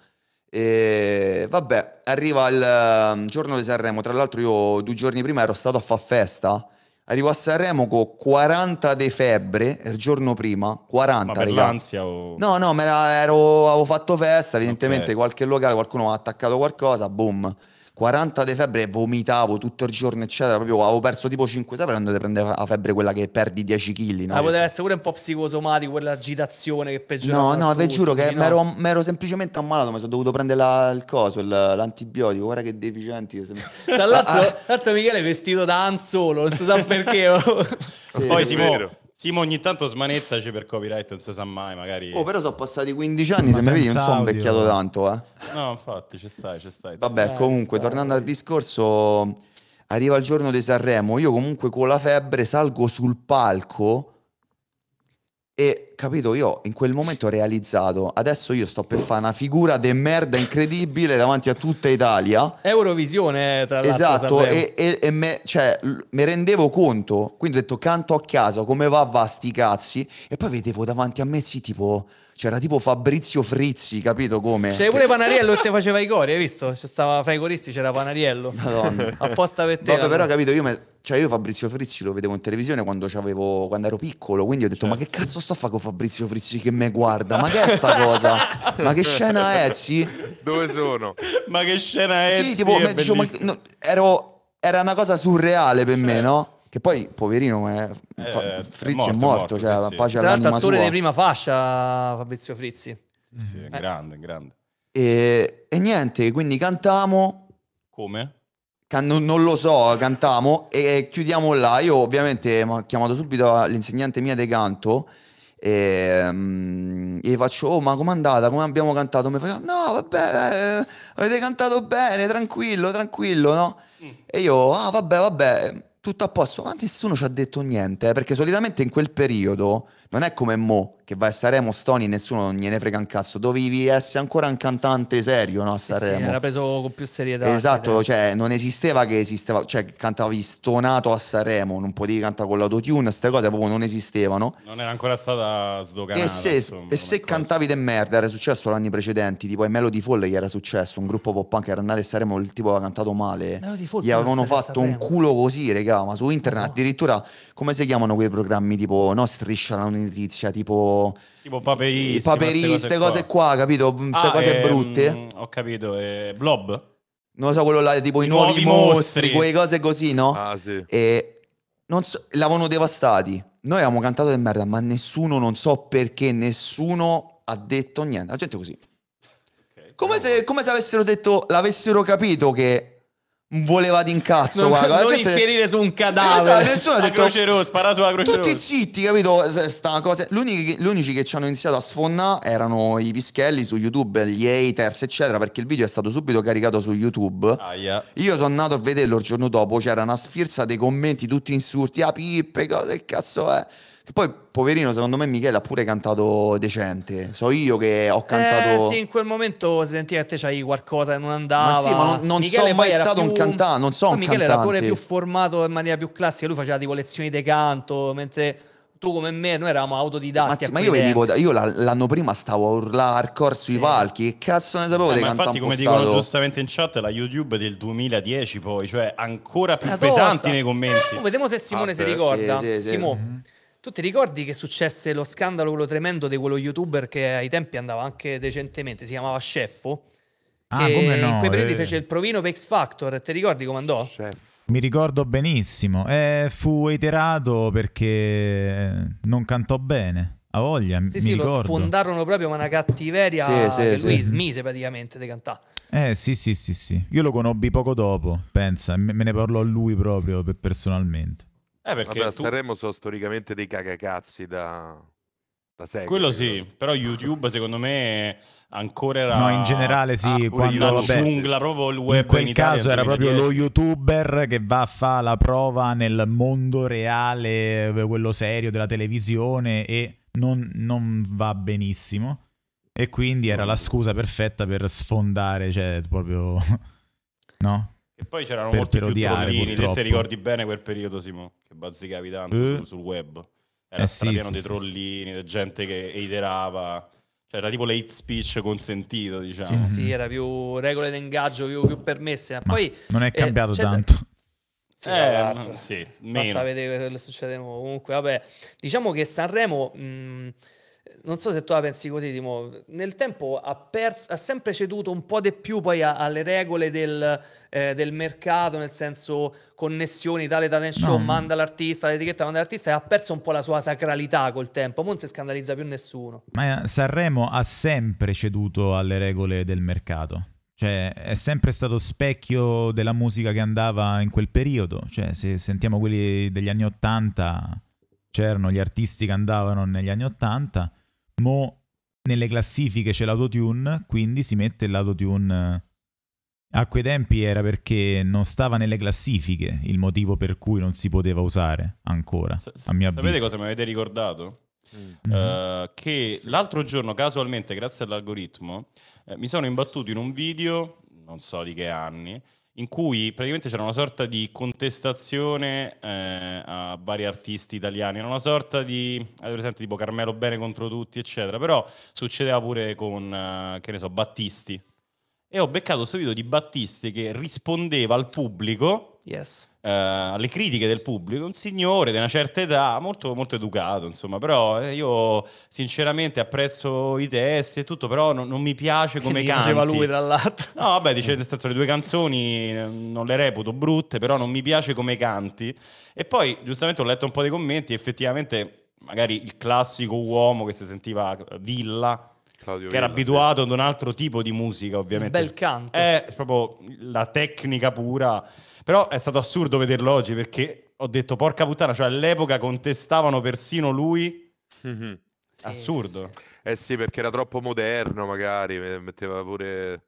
E vabbè, arriva il mm, giorno di Sanremo, tra l'altro io due giorni prima ero stato a fa festa. Arrivo a Sanremo con 40 di febbre il giorno prima, 40 Ma per l'ansia o... No, no, ero, avevo fatto festa, evidentemente okay. qualche locale, qualcuno ha attaccato qualcosa, boom. 40 di febbre vomitavo tutto il giorno, eccetera. Proprio avevo perso tipo 5 febbre quando ti prende la febbre quella che perdi 10 kg. No? Ma ah, poteva essere pure un po' psicosomatico quell'agitazione che peggiorava. No, no, vi giuro che no? mi ero semplicemente ammalato, mi sono dovuto prendere la, il coso, l'antibiotico. Guarda che deficienti. Sem- Dall'altro ah, ah. Michele è vestito da anzolo, non so perché. Oh. sì, poi si muore. Simo ogni tanto smanettaci per copyright, non si sa mai, magari... Oh, però sono passati 15 anni, Ma se mi vedi non sono invecchiato eh. tanto, eh. No, infatti, ci stai, ci stai. Vabbè, stai, eh, comunque, stai. tornando al discorso, arriva il giorno di Sanremo, io comunque con la febbre salgo sul palco e capito, io in quel momento ho realizzato, adesso io sto per fare una figura de merda incredibile davanti a tutta Italia. Eurovisione, eh, tra l'altro. Esatto, e, e, e me, cioè, mi rendevo conto, quindi ho detto canto a casa, come va, va, sti cazzi. E poi vedevo davanti a me, sì, tipo... C'era tipo Fabrizio Frizzi, capito come? C'è pure Panariello che te faceva i cori, hai visto? Stava fra i coristi c'era Panariello. Madonna. Apposta per te. Vabbè, però capito, io, me... cioè, io Fabrizio Frizzi lo vedevo in televisione quando, quando ero piccolo, quindi ho detto certo. ma che cazzo sto a fare con Fabrizio? Fabrizio Frizzi che me guarda, ma che è sta cosa? Ma che scena è, sì? Dove sono? ma che scena è? Sì, tipo, è dicevo, ma, no, ero, era una cosa surreale per me, no? Che poi, poverino, eh, eh, è, eh, Frizzi è morto, è morto, morto cioè, sì, pace Tra l'altro attore di prima fascia, Fabrizio Frizzi. Sì, mm. grande, grande. E, e, niente, quindi cantiamo. Come? non, lo so, cantiamo e, e chiudiamo là. Io ovviamente mi ho chiamato subito l'insegnante mia di canto Ehm, e, gli faccio, oh ma com'è andata? Come abbiamo cantato? Mi faccio, no vabbè, eh, avete cantato bene, tranquillo, tranquillo, no? Mm. E io, ah vabbè, vabbè, tutto a posto. Ma nessuno ci ha detto niente, eh, perché solitamente in quel periodo non è come Mo che vai a Sanremo, Stoni, nessuno gliene frega un cazzo. Dovevi essere ancora un cantante serio no, a Sanremo. Sì, era preso con più serietà. Esatto, cioè non esisteva che esisteva, cioè cantavi stonato a Sanremo, non potevi cantare con l'autotune, queste cose proprio non esistevano. Non era ancora stata sdoganata. E se, insomma, e se cantavi de merda, era successo l'anno precedente, tipo ai Melody Fall gli era successo, un gruppo pop punk era andato a Sanremo, il tipo aveva cantato male. Gli avevano fatto un culo così, regà, ma su internet no. addirittura, come si chiamano quei programmi tipo, no, striscia la notizia, tipo... Tipo paperisti. Paperisti, queste cose, cose qua. capito? Queste ah, cose ehm, brutte. Ho capito, eh, blob. Non lo so, quello là, tipo i, i nuovi, nuovi mostri, mostri, quelle cose così, no? Ah, sì. E non so, l'avevano devastati. Noi abbiamo cantato del merda, ma nessuno, non so perché, nessuno ha detto niente. La gente è così. Okay, come, se, come se avessero detto, l'avessero capito che voleva incazzo. Non, guarda, non gente... infierire su un cadavere. Esatto, nessuno ha detto. Croce rossa, spara sulla croce Rossa. Tutti zitti, capito? Sta cosa. L'unici, l'unici che ci hanno iniziato a sfondare erano i pischelli su YouTube, gli haters, eccetera, perché il video è stato subito caricato su YouTube. Ah, yeah. Io sono andato a vederlo il giorno dopo, c'era una sfirza dei commenti, tutti insulti, ah pippe, cosa che cazzo è? Che poi, poverino, secondo me Michele ha pure cantato decente. So io che ho eh, cantato. Eh, sì, in quel momento sentì sentiva che te c'hai qualcosa che non andava. Ma sì, ma non, non sono mai stato più... un cantante. Non so un Michele cantante. era pure più formato in maniera più classica. Lui faceva tipo lezioni di canto, mentre tu come me, noi eravamo autodidatti. Mazzi, ma io venivo, da... io l'anno prima stavo a urlare hardcore sui sì. palchi. Che cazzo ne sapevo? Eh, ma infatti, come dicono giustamente in chat, la YouTube del 2010, poi, cioè ancora più pesanti nei commenti. Eh, vediamo se Simone ah, si ricorda. Sì, sì, sì. Simone. Mm-hmm. Tu ti ricordi che successe lo scandalo quello tremendo di quello youtuber che ai tempi andava anche decentemente, si chiamava Sceffo? Ah, come no? In quei periodi eh. fece il provino per X Factor, ti ricordi come andò? Chef. Mi ricordo benissimo, eh, fu iterato perché eh, non cantò bene. A voglia, sì, mi sì, ricordo. lo sfondarono proprio ma una cattiveria sì, che sì, lui sì. smise praticamente di cantare. Eh sì, sì, sì, sì. Io lo conobbi poco dopo, pensa, me ne parlò lui proprio personalmente. Eh perché Vabbè, tu... Sanremo sono storicamente dei cagacazzi da... da secoli. Quello eh. sì, però YouTube secondo me ancora era... No, in generale sì, ah, quando la giungla proprio il web. In quel in caso era proprio lo YouTuber che va a fare la prova nel mondo reale, eh, quello serio della televisione e non, non va benissimo. E quindi era la scusa perfetta per sfondare, cioè proprio... no? E poi c'erano per molti perodiare, più trollini, te, ricordi bene quel periodo, Simo, che bazzicavi tanto uh. sul, web. Era eh, strapieno sì, dei sì, trollini, sì. gente che iterava, Cioè, era tipo l'hate speech consentito, diciamo. Sì, sì, mhm. era più regole di più, più, permesse. poi, non è eh, cambiato eh, tanto. Sì, eh, sì, meno. Basta vedere quello che succede Comunque, vabbè, diciamo che Sanremo mh, mm, non so se tu la pensi così, Timo, nel tempo ha, pers- ha sempre ceduto un po' di più poi a- alle regole del, eh, del, mercato, nel senso connessioni, tale talent show, no. manda l'artista, l'etichetta manda l'artista e ha perso un po' la sua sacralità col tempo, non si scandalizza più nessuno. Ma eh, Sanremo ha sempre ceduto alle regole del mercato. Cioè, è sempre stato specchio della musica che andava in quel periodo. Cioè, se sentiamo quelli degli anni Ottanta, c'erano gli artisti che andavano negli anni 80, mo nelle classifiche c'è l'autotune, quindi si mette l'autotune... A quei tempi era perché non stava nelle classifiche il motivo per cui non si poteva usare ancora, S- a mio avviso. Sapete cosa mi avete ricordato? Mm. Uh, che sì, l'altro sì. giorno, casualmente, grazie all'algoritmo, eh, mi sono imbattuto in un video, non so di che anni, in cui praticamente c'era una sorta di contestazione eh, a vari artisti italiani, era una sorta di, ad esempio, tipo Carmelo Bene contro tutti, eccetera, però succedeva pure con, eh, che ne so, Battisti. E ho beccato questo video di Battisti che rispondeva al pubblico yes. eh, alle critiche del pubblico, un signore di una certa età, molto, molto educato, insomma, però eh, io sinceramente apprezzo i testi e tutto, però non, non mi piace come mi canti. Diceva lui dall'altro. No, vabbè, dice nel senso le due canzoni eh, non le reputo brutte, però non mi piace come canti. E poi giustamente ho letto un po' dei commenti, effettivamente magari il classico uomo che si sentiva eh, villa Claudio che era Villa, abituato sì. ad un altro tipo di musica, ovviamente. Un bel canto. È proprio la tecnica pura. Però è stato assurdo vederlo oggi perché ho detto porca puttana, cioè all'epoca contestavano persino lui. Mm-hmm. Sì, assurdo. Sì. Eh sì, perché era troppo moderno magari, metteva pure...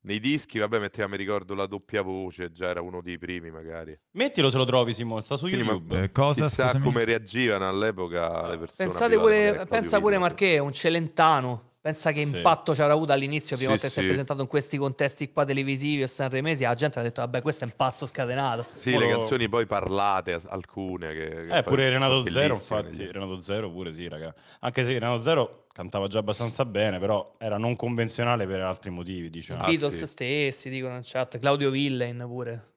Nei dischi, vabbè, metteva, mi ricordo, la doppia voce, già era uno dei primi magari. Mettilo se lo trovi, Simone, sta su Quindi, YouTube. Eh, cosa, Chissà scusami. come reagivano all'epoca le persone. Pensate pure, pensa pure Marchè, un Celentano. Pensa che sì. ci c'era avuto all'inizio, prima volta che si è presentato in questi contesti qua televisivi e sanremesi, la gente ha detto, vabbè, questo è un pazzo scatenato. Sì, oh. le canzoni poi parlate, alcune. Che, che eh, pure Renato Zero, infatti, sì. Renato Zero pure sì, raga. Anche se Renato Zero cantava già abbastanza bene, però era non convenzionale per altri motivi, diciamo. Ah, I Beatles sì. stessi, dicono in chat, Claudio Villain pure.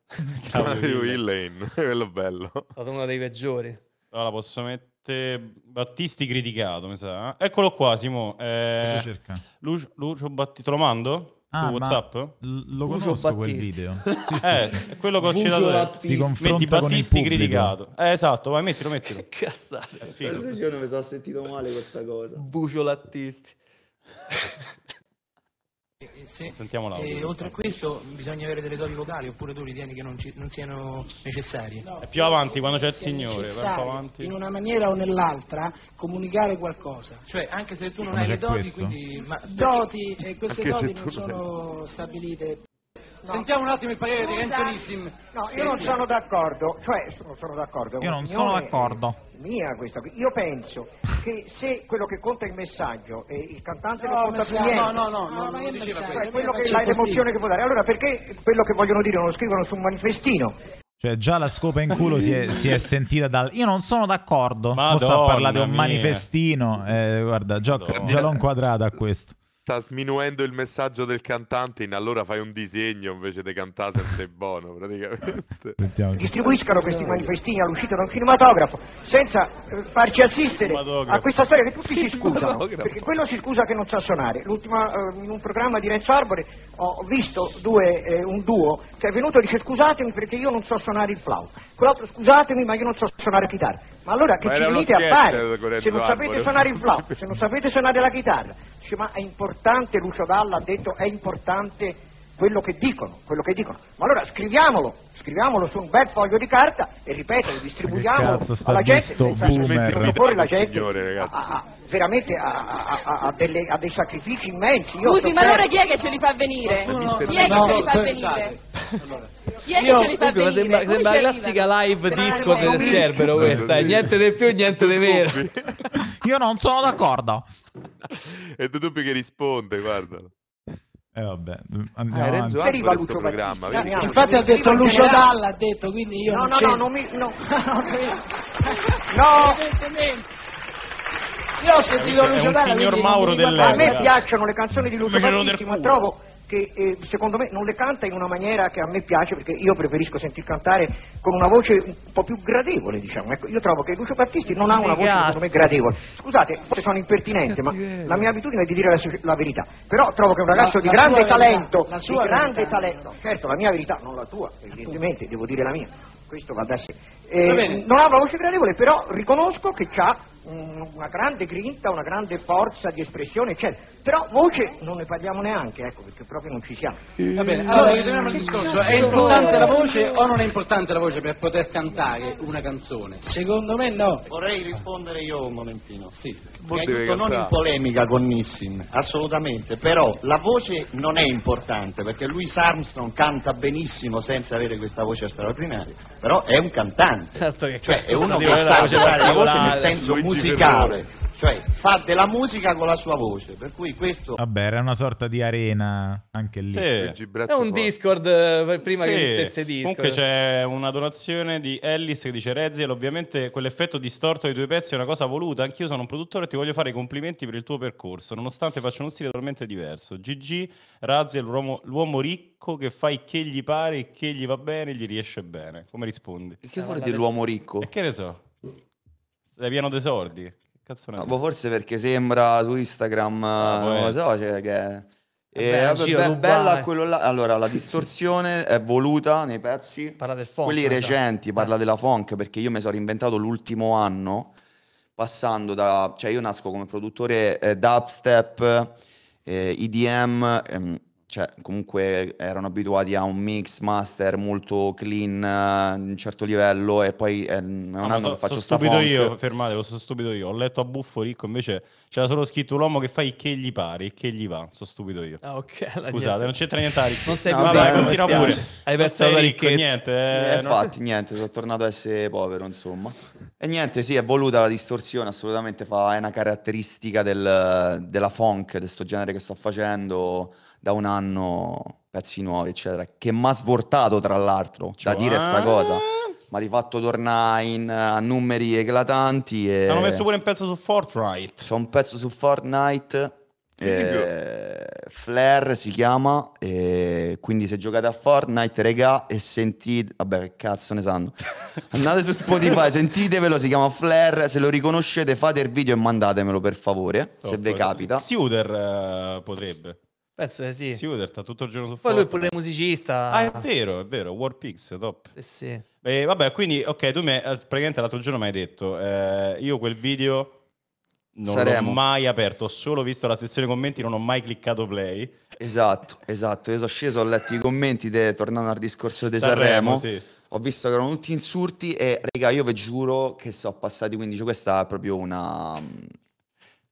Claudio Villain, quello bello. È stato uno dei peggiori. No, la posso mettere? Battisti criticato, mi sa. Eh? Eccolo qua, Simo. Eh, Lucio, Lucio Battisti, te lo mando? Ah, su WhatsApp? L- lo Lucio conosco Battisti. video. Sì, sì, eh, sì. quello che ho Lucio citato Si confronta metti Battisti criticato. Eh, esatto, vai, mettilo, mettilo. Che cazzate. Per un mi sono sentito male questa cosa. Bucio Lattisti. Se, Sentiamo l'audio. E oltre a questo bisogna avere delle doti vocali oppure tu ritieni che non, ci, non siano necessarie? No, più avanti quando c'è il Signore, In una maniera o nell'altra comunicare qualcosa. Cioè anche se tu non, non hai le doti, questo. quindi... Ma, doti, e queste anche doti non sono stabilite. No. Sentiamo un attimo il parere di Renzonissim. No, io non sono d'accordo, cioè sono, sono d'accordo. Io non sono d'accordo. Mia questa, io penso che se quello che conta è il messaggio e il cantante no, non conta più niente. No, no, no, no, ah, no non diceva Cioè, quello che è l'emozione che può dare. Allora perché quello che vogliono dire non lo scrivono su un manifestino? Cioè, già la scopa in culo si, è, si è sentita dal. Io non sono d'accordo. Posso parlare di un manifestino. Eh, guarda, gioca, già l'ho inquadrata a questo sta sminuendo il messaggio del cantante in allora fai un disegno invece di cantare se sei buono praticamente distribuiscano questi manifestini all'uscita da un cinematografo senza eh, farci assistere a questa storia che tutti si scusano perché quello si scusa che non sa suonare l'ultima eh, in un programma di Renzo Arbore ho visto due, eh, un duo che è venuto e dice scusatemi perché io non so suonare il flauto quell'altro scusatemi ma io non so suonare chitarra ma allora che ma ci venite a fare se non sapete suonare il flauto, se non sapete suonare la chitarra? Dice, ma è importante, Lucio Dalla ha detto, è importante quello che dicono, quello che dicono. Ma allora scriviamolo, scriviamolo su un bel foglio di carta e ripeto, lo distribuiamo alla gente, boomer. fuori la gente Signore, a, a, veramente a, a, delle, a, dei sacrifici immensi. Io Scusi, ma allora chi è che ce li fa venire? chi è che ce li fa venire? Chi Io, che ce li Sembra, sembra la classica live disco del Cerbero questa, eh, niente di più, niente di meno. Io non sono d'accordo. E tu dubbi che risponde, guardalo. Eh vabbè, mm, andiamo eh, ah, avanti. Arriva questo programma, eh, vedi no, eh, Infatti ha detto Lucio Dalla, ha detto, quindi io No, no, no, non mi no. no. Io ho sentito Lucio Dalla, signor Mauro dell'epoca. A me piacciono le canzoni di Lucio Dalla, ma trovo che eh, secondo me non le canta in una maniera che a me piace perché io preferisco sentir cantare con una voce un po' più gradevole, diciamo. Ecco, io trovo che Lucio Battisti non ha una voce secondo me gradevole. Scusate, forse sono impertinente, ma la mia abitudine è di dire la, la verità. Però trovo che un ragazzo la, di la grande talento, verità, di grande talento, certo, la mia verità, non la tua, evidentemente, devo dire la mia. Questo va da sé. Eh, non ha una voce gradevole, però riconosco che ha una grande grinta, una grande forza di espressione, eccetera. Però voce non ne parliamo neanche, ecco, perché proprio non ci siamo. Va bene, allora ritorniamo al discorso. È importante la voce o non è importante la voce per poter cantare una canzone? Secondo me no. Vorrei rispondere io un momentino. Sì. Hai non in polemica con Nissim, assolutamente, però la voce non è importante perché Louis Armstrong canta benissimo senza avere questa voce straordinaria, però è un cantante. Certo che cioè, è uno che sa la voce nel senso musicale. Cioè, fa della musica con la sua voce, per cui questo... Vabbè, era una sorta di arena anche lì. Sì. È un Discord, eh, prima sì. che esistesse Discord. Comunque c'è una donazione di Ellis che dice Reziel, ovviamente quell'effetto distorto dei tuoi pezzi è una cosa voluta, anch'io sono un produttore e ti voglio fare i complimenti per il tuo percorso, nonostante faccia uno stile totalmente diverso. GG, Raziel, l'uomo, l'uomo ricco che fai che gli pare, e che gli va bene, gli riesce bene. Come rispondi? E che vuole eh, dell'uomo ricco? E che ne so? Sei pieno sordi. Che cazzo ne no, forse perché sembra su Instagram, ah, non lo so, cioè che... E eh, be- bella quello là. Allora, la distorsione è voluta nei pezzi. Parla del funk. Quelli recenti, cioè. parla della funk, perché io mi sono reinventato l'ultimo anno, passando da... Cioè, io nasco come produttore eh, dubstep, eh, EDM, ehm, cioè, comunque erano abituati a un mix master molto clean a eh, un certo livello e poi è eh, un no, anno so, che faccio sta stupido funk. io, fermate, sono stupido io. Ho letto a Buffo Ricco, invece c'era solo scritto l'uomo che fa il che gli pare, il che gli va. Sono stupido io. Ah, okay, Scusate, niente. non c'entra niente Ricco. Non sei no, vabbè, continua pure. Hai perso la ricchezza. Niente, eh, eh infatti, non... niente, sono tornato a essere povero, insomma. E niente, sì, è voluta la distorsione, assolutamente fa, è una caratteristica del, della funk, di questo genere che sto facendo da un anno pezzi nuovi, eccetera, che mi ha svortato, tra l'altro, cioè... da dire sta cosa. Ah. Mi ha rifatto tornare in, a numeri eclatanti. E... Hanno messo pure un pezzo su Fortnite. C'è un pezzo su Fortnite. Eh, Flare si chiama, eh, quindi se giocate a Fortnite, regà, e sentite... Vabbè, che cazzo ne sanno. Andate su Spotify, sentitevelo, si chiama Flare se lo riconoscete fate il video e mandatemelo per favore, Top. se vi capita. Siuder eh, potrebbe. Penso che sì. Siuder sta tutto il giorno su Poi Fortnite. lui è pure musicista. Ah, è vero, è vero. Warpix, top. Eh sì, sì. Eh, e vabbè, quindi, ok, tu mi hai, eh, praticamente l'altro giorno mi hai detto, eh, io quel video non Saremo. l'ho mai aperto, ho solo visto la sezione commenti, non ho mai cliccato play. Esatto, esatto. Io sono sceso, ho letto i commenti, de, tornando al discorso di Sanremo. Sanremo sì. Ho visto che erano tutti insulti e, raga, io vi giuro che sono passati 15. Questa è proprio una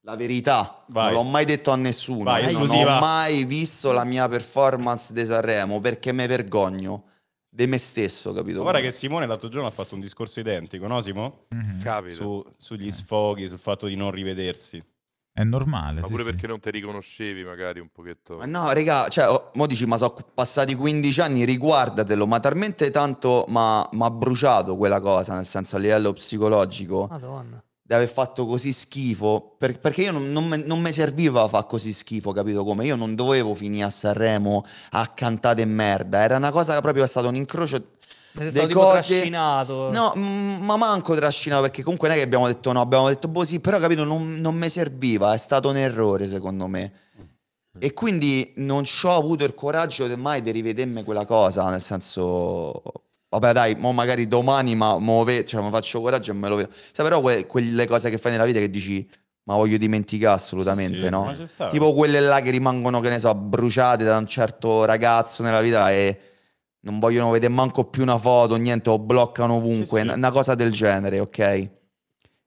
la verità, Vai. non l'ho mai detto a nessuno. Vai, esclusiva. non ho mai visto la mia performance di Sanremo perché me vergogno di me stesso, capito? Guarda che Simone l'altro giorno ha fatto un discorso identico, no Simo? Mm -hmm. Su, sugli eh. sfoghi, sul fatto di non rivedersi. È normale. Ma pure sì, perché non ti riconoscevi magari un pochetto. Ma no, raga, cioè, oh, mo dici, ma sono passati 15 anni, riguardatelo, ma talmente tanto mi ha bruciato quella cosa, nel senso a livello psicologico. Madonna di aver fatto così schifo, per, perché io non, non, non mi serviva far così schifo, capito come? Io non dovevo finire a Sanremo a cantate merda, era una cosa che proprio è stato un incrocio sei stato cose... trascinato. No, ma manco trascinato perché comunque non è che abbiamo detto no, abbiamo detto boh sì, però capito, non, non mi serviva, è stato un errore secondo me. E quindi non ci ho avuto il coraggio mai di rivedermi quella cosa, nel senso vabbè dai, mo magari domani ma mo cioè, ma faccio coraggio e me lo vedo. Sai però que- quelle cose che fai nella vita che dici ma voglio dimenticare assolutamente, sì, sì, no? Tipo quelle là che rimangono, che ne so, bruciate da un certo ragazzo nella vita e non vogliono vedere manco più una foto, niente, o bloccano ovunque, sì, n- una cosa del genere, ok? E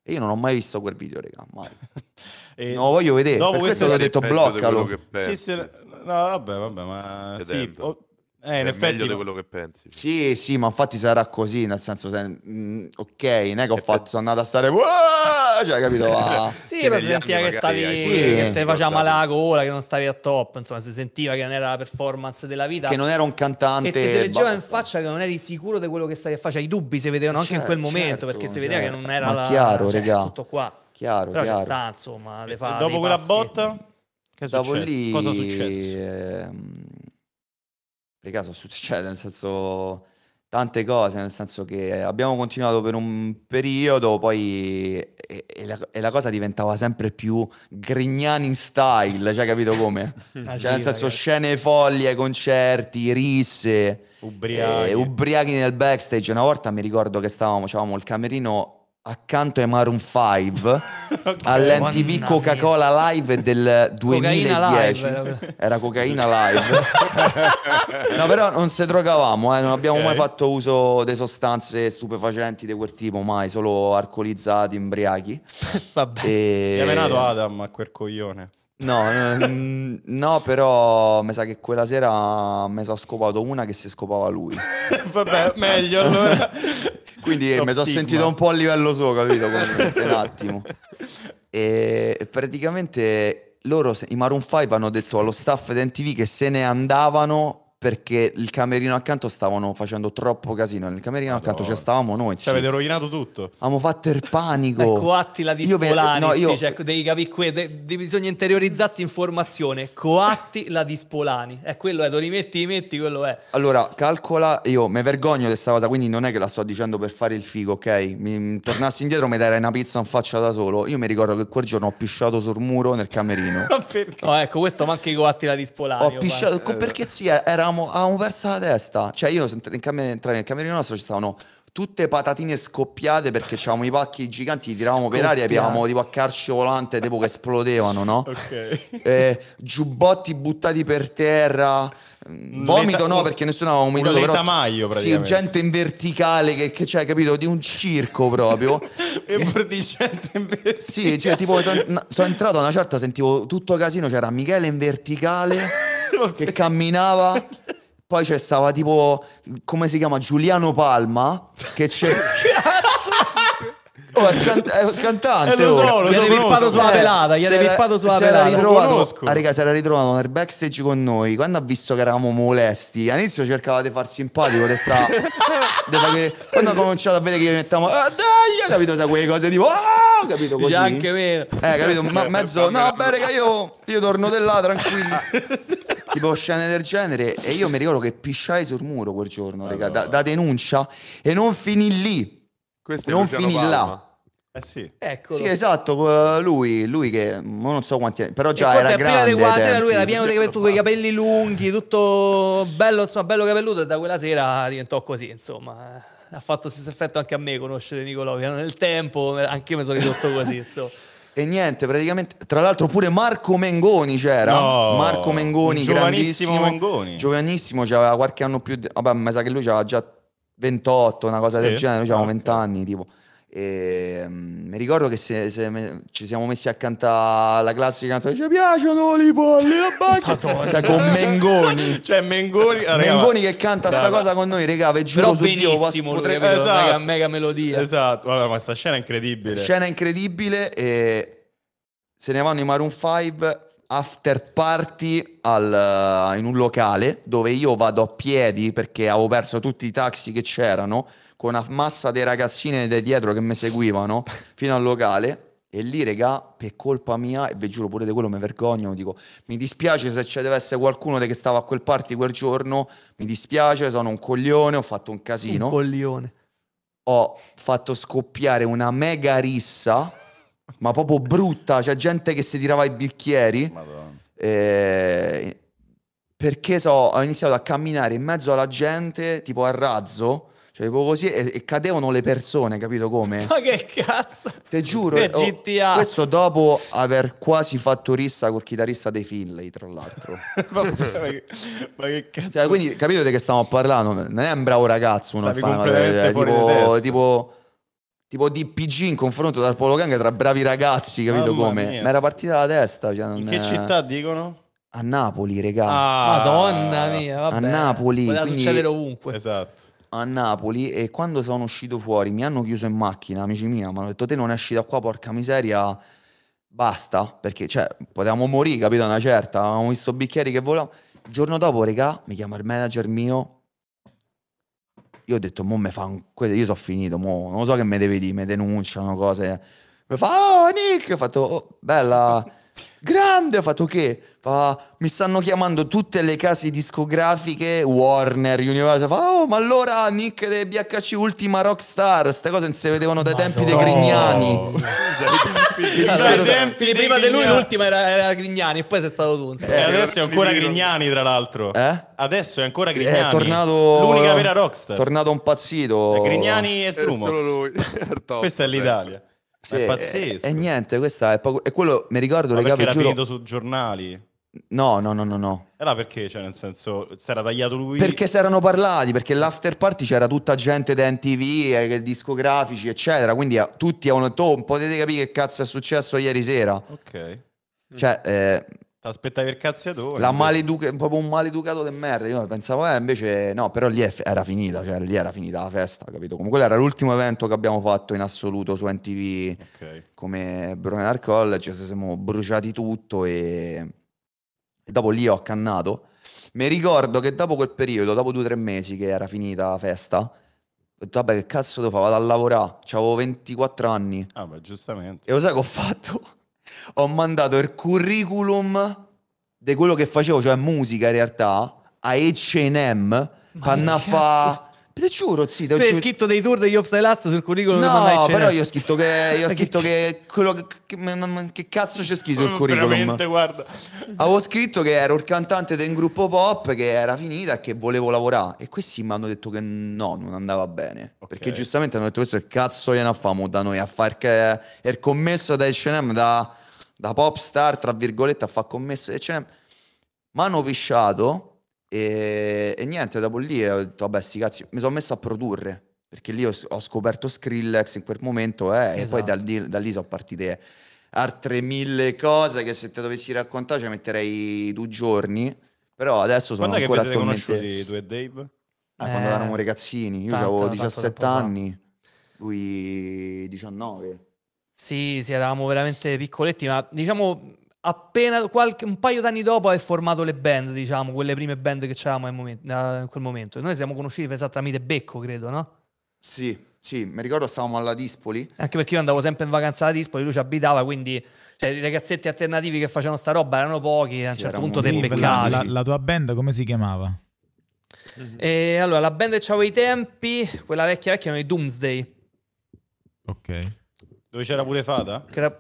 io non ho mai visto quel video, raga, mai. e non lo voglio vedere, dopo questo, questo ho detto bloccalo. Sì, sì, no, vabbè, vabbè, ma... Sì, ho... Eh, cioè, in effetti meglio no. di quello che pensi. Sì, sì, ma infatti sarà così, nel senso, se, mm, ok, non è che ho fatto, sono andato a stare, Wah! cioè, capito? Ah. sì, però si sentiva che stavi, sì, che te faceva male la gola, che non stavi a top, insomma, si sentiva che non era la performance della vita. Che non era un cantante. Che si leggeva in faccia che non eri sicuro di quello che stavi a fare, cioè i dubbi si vedevano anche certo, in quel certo, momento, certo, perché si cioè, vedeva certo. che non era ma la... chiaro, cioè, regà. tutto qua. Chiaro, però chiaro. Sta, insomma, le fa, Dopo quella botta, che è successo? Lì, Cosa è successo? Ehm le caso succede, cioè, nel senso tante cose, nel senso che abbiamo continuato per un periodo, poi e, e, la, e la, cosa diventava sempre più Grignani in style, cioè capito come? cioè, nel senso scene folli concerti, risse, ubriachi. Eh, ubriachi nel backstage. Una volta mi ricordo che stavamo, avevamo il camerino accanto ai Maroon 5 okay, all'NTV Coca-Cola Live del 2010 live, era cocaina live no però non se drogavamo eh, non abbiamo okay. mai fatto uso di sostanze stupefacenti di quel tipo mai solo alcolizzati imbriachi vabbè e... si è venato Adam a quel coglione No, eh, mm, no, però mi sa che quella sera mi sono scopato una che si scopava lui. Vabbè, meglio allora. Quindi mi sono sentito un po' a livello suo, capito? un attimo. E praticamente loro, i Maroon 5 hanno detto allo staff di NTV che se ne andavano perché il camerino accanto stavano facendo troppo casino. Nel camerino Madonna. accanto ci cioè, stavamo noi. Ci cioè, avete rovinato tutto. Abbiamo fatto il panico. ecco, attila di Spolani. No, io... cioè, ecco, devi capire, qui, de- de- bisogna interiorizzarsi informazione. Coatti la di Spolani. È eh, quello, è, lo rimetti, rimetti, quello è. Allora, calcola, io mi vergogno di questa cosa, quindi non è che la sto dicendo per fare il figo, ok? Mi, tornassi indietro mi darei una pizza in faccia da solo. Io mi ricordo che quel giorno ho pisciato sul muro nel camerino. Ma perché? Oh, ecco, questo manca i coatti la di Spolani. Ho pisciato, perché sì, era avevamo, avevamo perso la testa. Cioè, io sono in cam- entrai nel camerino nostro, ci stavano tutte patatine scoppiate perché avevamo i pacchi giganti, li tiravamo Scoppiate. per aria, piavamo tipo a carcio volante, tipo che esplodevano, no? Ok. Eh, giubbotti buttati per terra. Mm, Vomito no, perché nessuno aveva vomitato. Un però, maio, sì, gente in verticale che, che c'è, capito? Di un circo proprio. e di gente in verticale. Sì, cioè, tipo, sono son entrato a una certa, sentivo tutto casino, c'era Michele in verticale che camminava poi c'è stava tipo, come si chiama? Giuliano Palma, che c'è... Oh, è, can- è cantante. Eh, lo oh. so, lo gli so, pippato sulla eh, pelata. Gli era pippato sulla pelata. Ritrovato, ah, raga, si era ritrovato nel backstage con noi. Quando ha visto che eravamo molesti, all'inizio cercava di far simpatico. Resta, che, quando ha cominciato a vedere che gli mettiamo, ah, dai, capito? Sa quelle cose tipo, ah, capito? Così. C'è anche meno. Eh, capito? Ma, mezzo, no, beh, raga, io, io torno di là, tranquillo. tipo scene del genere. E io mi ricordo che pisciai sul muro quel giorno, allora. raga, da, da, denuncia. E non finì lì. Questo non finì Palma. là. Eh sì. Eccolo. Sì, esatto, lui, lui che non so quanti anni, però già era grande. Quasi, era lui era pieno di capelli, quei capelli lunghi, tutto bello, insomma, bello capelluto e da quella sera diventò così, insomma. Eh. Ha fatto stesso effetto anche a me conoscere Nicolò, piano nel tempo, anche io mi sono ridotto così, insomma. E niente, praticamente. Tra l'altro, pure Marco Mengoni c'era. No, Marco Mengoni, giovanissimo Mengoni. Giovanissimo, c'aveva qualche anno più. Di... Vabbè, mi sa che lui aveva già 28, una cosa sì, del genere. Noi avevamo okay. 20 anni, tipo. E, um, mi ricordo che se, se me, ci siamo messi a cantare la classica canzone ci piacciono i polli la bacca cioè con Mengoni cioè Mengoni, ah, Mengoni che canta brava. sta cosa con noi regà ve giuro Però Dio potrebbe esatto. mega, mega melodia esatto Vabbè, ma sta scena è incredibile scena incredibile e se ne vanno i Maroon 5 after party al, uh, in un locale dove io vado a piedi perché avevo perso tutti i taxi che c'erano con una massa di ragazzine da dietro che mi seguivano fino al locale. E lì, regà, per colpa mia, e vi giuro pure di quello mi vergogno, dico, mi dispiace se ci deve essere qualcuno che stava a quel party quel giorno, mi dispiace, sono un coglione, ho fatto un casino. Un coglione. Ho fatto scoppiare una mega rissa, ma proprio brutta, c'è gente che si tirava i bicchieri. Eh, perché so, ho iniziato a camminare in mezzo alla gente, tipo a razzo, cioè, tipo così, e, e, cadevano le persone, capito come? Ma che cazzo! Te giuro, eh, oh, questo dopo aver quasi fatto rissa col chitarrista dei Finlay, tra l'altro. ma, che, ma, che, cazzo! Cioè, quindi capite che stiamo parlando? Non è un bravo ragazzo uno Stavi a fare una cosa, tipo, tipo, tipo DPG in confronto dal Polo Gang tra bravi ragazzi, capito Mamma come? Mia. Ma era partita la testa. Cioè, in che è... città dicono? A Napoli, regà. Ah, Madonna mia, vabbè. A Napoli. Poteva quindi... succedere ovunque. Esatto a Napoli e quando sono uscito fuori mi hanno chiuso in macchina, amici miei, mi hanno detto te non esci da qua, porca miseria, basta, perché cioè, potevamo morire, capito, una certa, avevamo visto bicchieri che volavano. Il giorno dopo, regà, mi chiama il manager mio, io ho detto, mo me fa un... io sono finito, mo non lo so che me devi dire, mi denunciano cose. Mi fa, oh Nick, ho fatto, oh, bella Grande, ha fatto che? Fa, mi stanno chiamando tutte le case discografiche, Warner, Universal. Fa, oh, ma allora Nick de BHC, ultima rockstar. Queste cose non si vedevano dai tempi dei Grignani. dai tempi prima di lui, l'ultima era, era Grignani, e poi sei stato tu. Eh, eh, adesso è ancora Grignani, tra l'altro. Eh? Adesso è ancora eh, Grignani. È tornato. L'unica vera rockstar. tornato impazzito. Eh, Grignani e Strumox. Questa è l'Italia. Sì, è pazzesco. E niente, questa è poco... E quello, mi ricordo, Ma regà, era giuro... finito su giornali? No, no, no, no, no. Era perché, cioè, nel senso, si era tagliato lui? Perché si erano parlati, perché l'after party c'era tutta gente da NTV, eh, discografici, eccetera, quindi eh, tutti avevano detto, oh, potete capire che cazzo è successo ieri sera. Ok. Cioè, eh, T'aspettavi il cazziatore. La maleduca- proprio un maleducato di merda. Io pensavo, eh, invece no, però lì f- era finita, cioè lì era finita la festa, capito? Comunque quello era l'ultimo evento che abbiamo fatto in assoluto su NTV okay. come Brunenar College, ci siamo bruciati tutto e... e dopo lì ho accannato. Mi ricordo che dopo quel periodo, dopo due o tre mesi che era finita la festa, ho detto, vabbè che cazzo devo fare, vado a lavorare, avevo 24 anni. Ah beh, giustamente. E lo sai che ho fatto? ho mandato il curriculum di quello che facevo, cioè musica in realtà, a H&M, quando fa... Te giuro, sì, tu hai scritto dei tour degli Opstai Last sul curriculum No, però io ho scritto che io ho scritto che quello che, che, che cazzo c'è scritto sul oh, curriculum? Veramente, guarda. Avevo scritto che ero il cantante di un gruppo pop che era finita e che volevo lavorare e questi mi hanno detto che no, non andava bene, okay. perché giustamente hanno detto questo che cazzo gliene famo da noi a far che il commesso da H&M da da pop star, tra virgolette, a fa commesso, cioè, mi hanno pisciato e, e, niente, dopo lì ho detto, vabbè, sti cazzi, mi sono messo a produrre, perché lì ho, ho scoperto Skrillex in quel momento eh, esatto. e poi da, esatto. da lì sono partite altre mille cose che se te dovessi raccontare ci metterei due giorni, però adesso sono quando ancora attualmente... Quando è che vi siete conosciuti, tu e Dave? Ah, eh, quando eravamo ragazzini, io tanto, avevo 17 anni, lui 19. Sì, sì, eravamo veramente piccoletti, ma diciamo appena qualche, un paio d'anni dopo aver formato le band, diciamo, quelle prime band che c'eravamo in, quel momento. Noi siamo conosciuti pensa, tramite Becco, credo, no? Sì, sì, mi ricordo stavamo alla Dispoli. Anche perché io andavo sempre in vacanza alla Dispoli, lui ci abitava, quindi cioè, i ragazzetti alternativi che facevano sta roba erano pochi, a un sì, certo punto te beccavi. La, la tua band come si chiamava? E eh, allora, la band che avevo i tempi, quella vecchia vecchia, erano i Doomsday. Ok. Dove c'era pure Fada? Che era...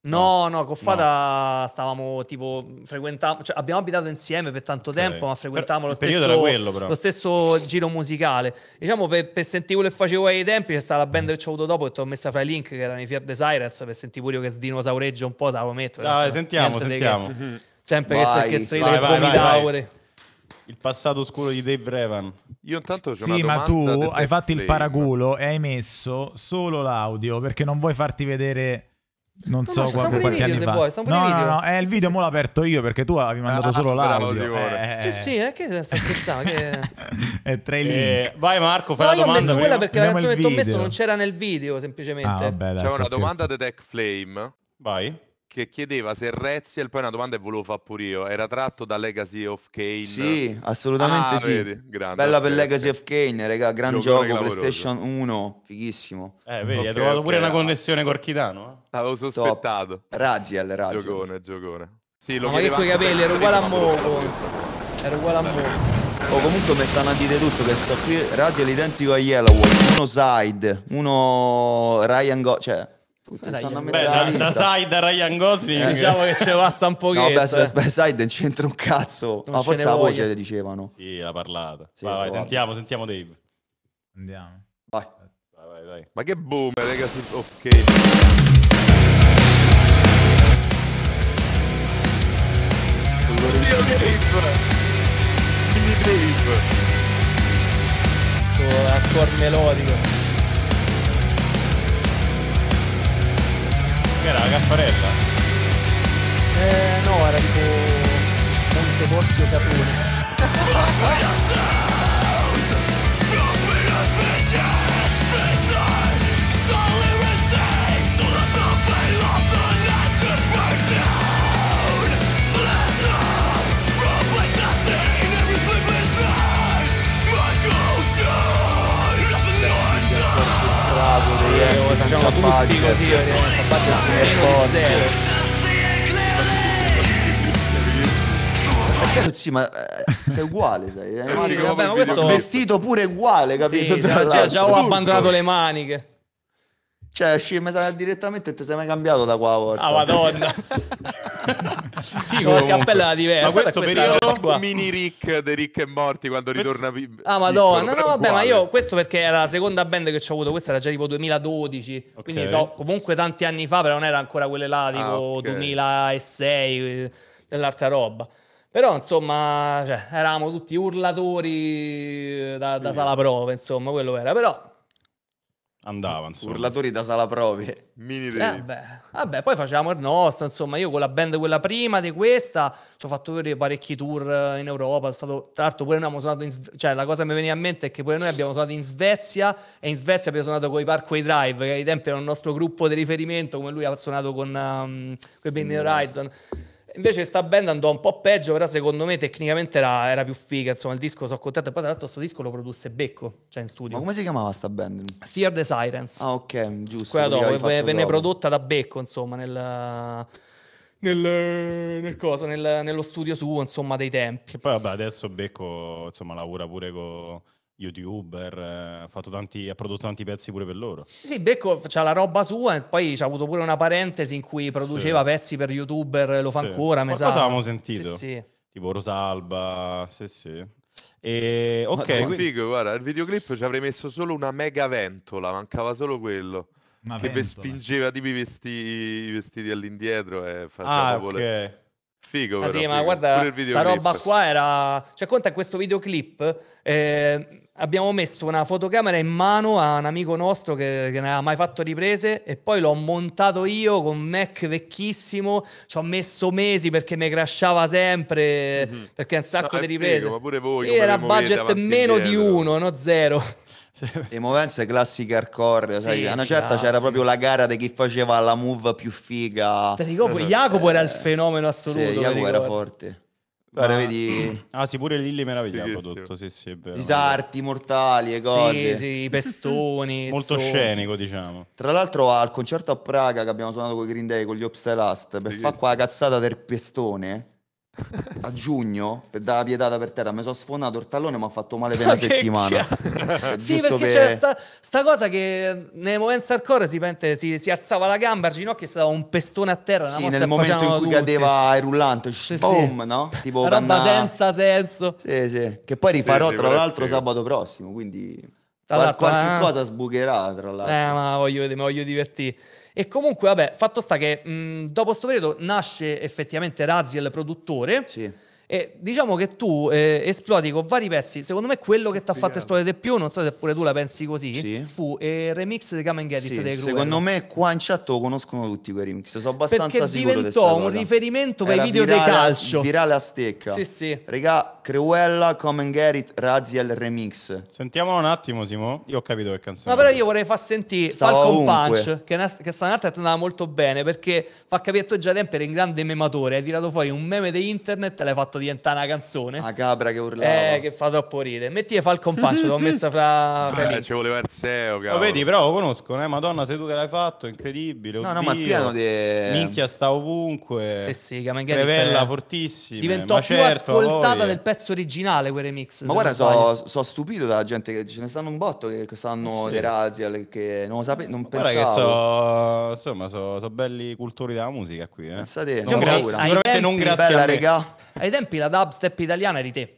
No, no, con Fada no. stavamo tipo frequentavamo, cioè abbiamo abitato insieme per tanto tempo, okay. ma frequentavamo lo stesso, quello, lo stesso, giro musicale. Diciamo per, per sentire quello che facevo ai tempi, c'è stata la band mm. che ho avuto dopo e ti ho messa fra i link che erano i Fear Desirers per sentire pure io che sdinosaureggio un po', stavo metto. Dai, sentiamo, sentiamo. Che... Mm-hmm. Sempre vai, che, che strilla vai, che vai, il passato oscuro di Dave Revan. Io intanto Sì, ma tu hai fatto il paraculo e hai messo solo l'audio perché non vuoi farti vedere non no, so no, quanti, quanti anni fa. Vuoi, no, no, no, è eh, il video mo l'ho aperto io perché tu avevi mandato ah, solo l'audio. Eh. Sì, sì, è che sta scherzando. che... è tra link. Eh, vai Marco, fai no, la domanda. No, quella perché Andiamo la canzone che ho messo non c'era nel video, semplicemente. Ah, vabbè, dai, C'è una domanda di Deck Flame. Vai che chiedeva se Reziel, poi una domanda e volevo fare pure io, era tratto da Legacy of Kane? Sì, assolutamente ah, sì. Vedi, grande, Bella per eh. Legacy of Kane, raga, gran gioco, gioco PlayStation 1, fighissimo. Eh, vedi, okay, hai trovato okay, pure ah, una connessione ah, con Architano. Eh? L'avevo sospettato. Raziel, Raziel. Giocone, giocone. Sì, lo Ma che quei capelli, era uguale a Moco. Era uguale a Moco. Oh, comunque mi stanno a dire tutto che sto qui Raziel identico a Yellow, uno side, uno Ryan Go... cioè... Tutti dai, stanno beh, da, da Side a Ryan Gosling eh, diciamo che ce passa un pochino. No, beh, eh. beh, Side non c'entra un cazzo. Non Ma forse la voce le dicevano. Sì, la parlata. Sì, vai, vai, sentiamo, sentiamo Dave. Andiamo. Vai. Vai, vai, vai. Ma che boom, raga, ok. Oddio, Dave. Dimmi Dave. Con accord melodico. Che era la Caffarella? Eh no, era tipo Monte Monteporzio Capone. Napoli, eh, facciamo tutti così, Oriente, Abbaggio Sì, ma eh, sei uguale, sai. Eh? Sì, Mario, vabbè, ma questo... Vestito pure uguale, capito? Sì, già, già ho abbandonato le maniche. Cioè, scemi direttamente e ti sei mai cambiato da qua a volta. Ah, madonna. Figo, la cappella diversa. Ma questo periodo mini Rick dei Rick e Morti quando questo... ritorna. Ah, madonna. No, no, vabbè, ma io questo perché era la seconda band che ci ho avuto. Questa era già tipo 2012. Okay. Quindi so comunque tanti anni fa, però non era ancora quelle là, ah, tipo ah, okay. 2006, dell'altra roba. Però insomma, cioè, eravamo tutti urlatori da, da sala prova, insomma, quello era. Però andava insomma. urlatori da sala prove mini sì, vabbè. vabbè. poi facciamo il nostro insomma io con la band quella prima di questa ci ho fatto vedere parecchi tour eh, in Europa è stato, tra l'altro pure noi abbiamo suonato in Sve- cioè la cosa che mi veniva in mente è che pure noi abbiamo suonato in Svezia e in Svezia abbiamo suonato con i Parkway Drive che ai tempi era il nostro gruppo di riferimento come lui ha suonato con um, con Bending mm, Horizon no. Invece sta band andò un po' peggio, però secondo me tecnicamente era, era più figa, insomma il disco sono contento, poi tra l'altro questo disco lo produsse Becco, cioè in studio. Ma come si chiamava sta band? Fear the Sirens. Ah ok, giusto. Quella dopo, venne prodotta da Becco, insomma, nel... Nel, nel, coso, nel, nello studio suo, insomma, dei tempi. E poi, vabbè, adesso Becco, insomma, lavora pure con youtuber, eh, ha, fatto tanti, ha, prodotto tanti pezzi pure per loro. Sì, Becco c'ha la roba sua e poi c'ha avuto pure una parentesi in cui produceva sì. pezzi per youtuber, lo fa ancora, Ma Cosa avevamo sentito? Sì, sì. Tipo Rosalba, sì sì. E, ok, quindi... figo, guarda, il videoclip ci avrei messo solo una mega ventola, mancava solo quello. Una che ventola. spingeva tipo i vestiti, i vestiti all'indietro e faceva ah, ok. Figo, ah, però, sì, figo. ma guarda, la roba qua era... Cioè, conta questo videoclip... Eh abbiamo messo una fotocamera in mano a un amico nostro che, che non aveva mai fatto riprese e poi l'ho montato io con un Mac vecchissimo, ci ho messo mesi perché mi crashava sempre, mm-hmm. perché un sacco no, di riprese. Figo, ma pure voi, era budget meno di uno, no zero. Le movenze classiche hardcore, sì, sai, a una certa classico. c'era proprio la gara di chi faceva la move più figa. Te ricordo, Jacopo era il eh, fenomeno assoluto. Sì, Jacopo era forte. Guarda, Ma... vedi... Ah sì, pure Lilli meraviglia ha prodotto, sì sì, è vero. Disarti, mortali e cose. Sì, sì, pestoni. Molto zoni. scenico, diciamo. Tra l'altro al concerto a Praga che abbiamo suonato con i Green Day, con gli Last, per sì, fare sì. quella cazzata del pestone, a giugno dalla pietata per terra mi sono sfondato il tallone mi ha fatto male per una settimana sì perché per... c'era sta, sta, cosa che nel momento hardcore si, pente, si, si, alzava la gamba il ginocchio stava un pestone a terra sì, nel momento in cui tutti. cadeva il rullante sì, boom sì. no? tipo una roba canna... senza senso sì, sì. che poi rifarò tra l'altro sabato prossimo quindi Qual- qualche eh. cosa sbucherà, tra l'altro. Eh, ma voglio, mi voglio divertire. E comunque, vabbè, fatto sta che mh, dopo questo periodo nasce effettivamente Raziel, produttore. Sì e diciamo che tu eh, esplodi con vari pezzi. Secondo me, quello che ti ha fatto esplodere di più, non so se pure tu la pensi così, sì. fu eh, il remix di Come and Get It sì, dei Secondo eh. me, qua in chat lo conoscono tutti quei remix. Sono abbastanza Perché sicuro. Perché diventò un cosa. riferimento per i video di calcio. Virale a stecca. Sì, sì. Regà, Creuella, Come and Get It, Raziel remix. Sentiamolo un attimo, Simo. Io ho capito che canzone. Ma però io vorrei far sentire Stavo Falcon ovunque. Punch, che, una, che sta un'altra che andava molto bene perché fa capire tu già tempo Era in grande mematore. Hai tirato fuori un meme di internet e l'hai fatto fatto diventare una canzone. La capra che urlava. Eh, che fa troppo ridere. Metti e fa il compaccio, l'ho messa fra... fra eh, ci voleva il SEO, cavolo. Lo vedi, però lo conoscono, eh? Madonna, sei tu che l'hai fatto, incredibile. No, no, ma il piano di... Minchia sta ovunque. Sì, sì, Gamenghetti. Revella è... fortissima. Diventò ma più certo, ascoltata poi. del pezzo originale, quel remix. Ma guarda, sono so stupito dalla gente, che ce ne stanno un botto che stanno sì. dei Razial, che non, sape- non ma pensavo. Guarda che so... Insomma, sono so belli cultori della musica qui, eh. Pensate, non, grazie, sicuramente non grazie bella, a me. Regà. Ai tempi la dubstep italiana eri te.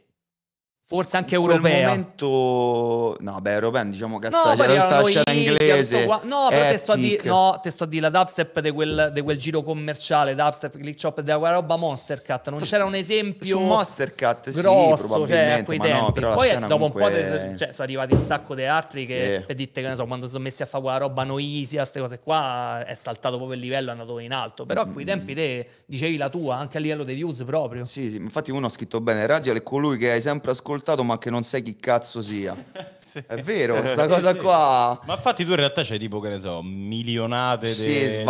Forse cioè, anche europeo. Momento... No, beh, europeo diciamo cazzo, No, in realtà c'era inglese. Qua... No, però te sto, di... no, te sto a dire la dubstep di quel, quel, giro commerciale, dubstep, click chop, di quella roba Monster Cat. Non c'era un esempio Su Monster Cat, grosso, sì, cioè, a quei tempi. No, però Poi dopo comunque... un po' te... cioè, sono arrivati un sacco di altri che, sì. per dite che ne so, quando sono messi a fare quella roba noisia, queste cose qua, è saltato proprio il livello, è andato in alto. Però a quei mm. tempi te dicevi la tua, anche a livello dei views proprio. Sì, sì, infatti uno ha scritto bene, Radio è colui che hai sempre ascoltato ascoltato ma che non sai chi cazzo sia. sì. È vero, eh, sta cosa sì. qua. Ma infatti tu in realtà c'hai tipo che ne so, milionate di sì,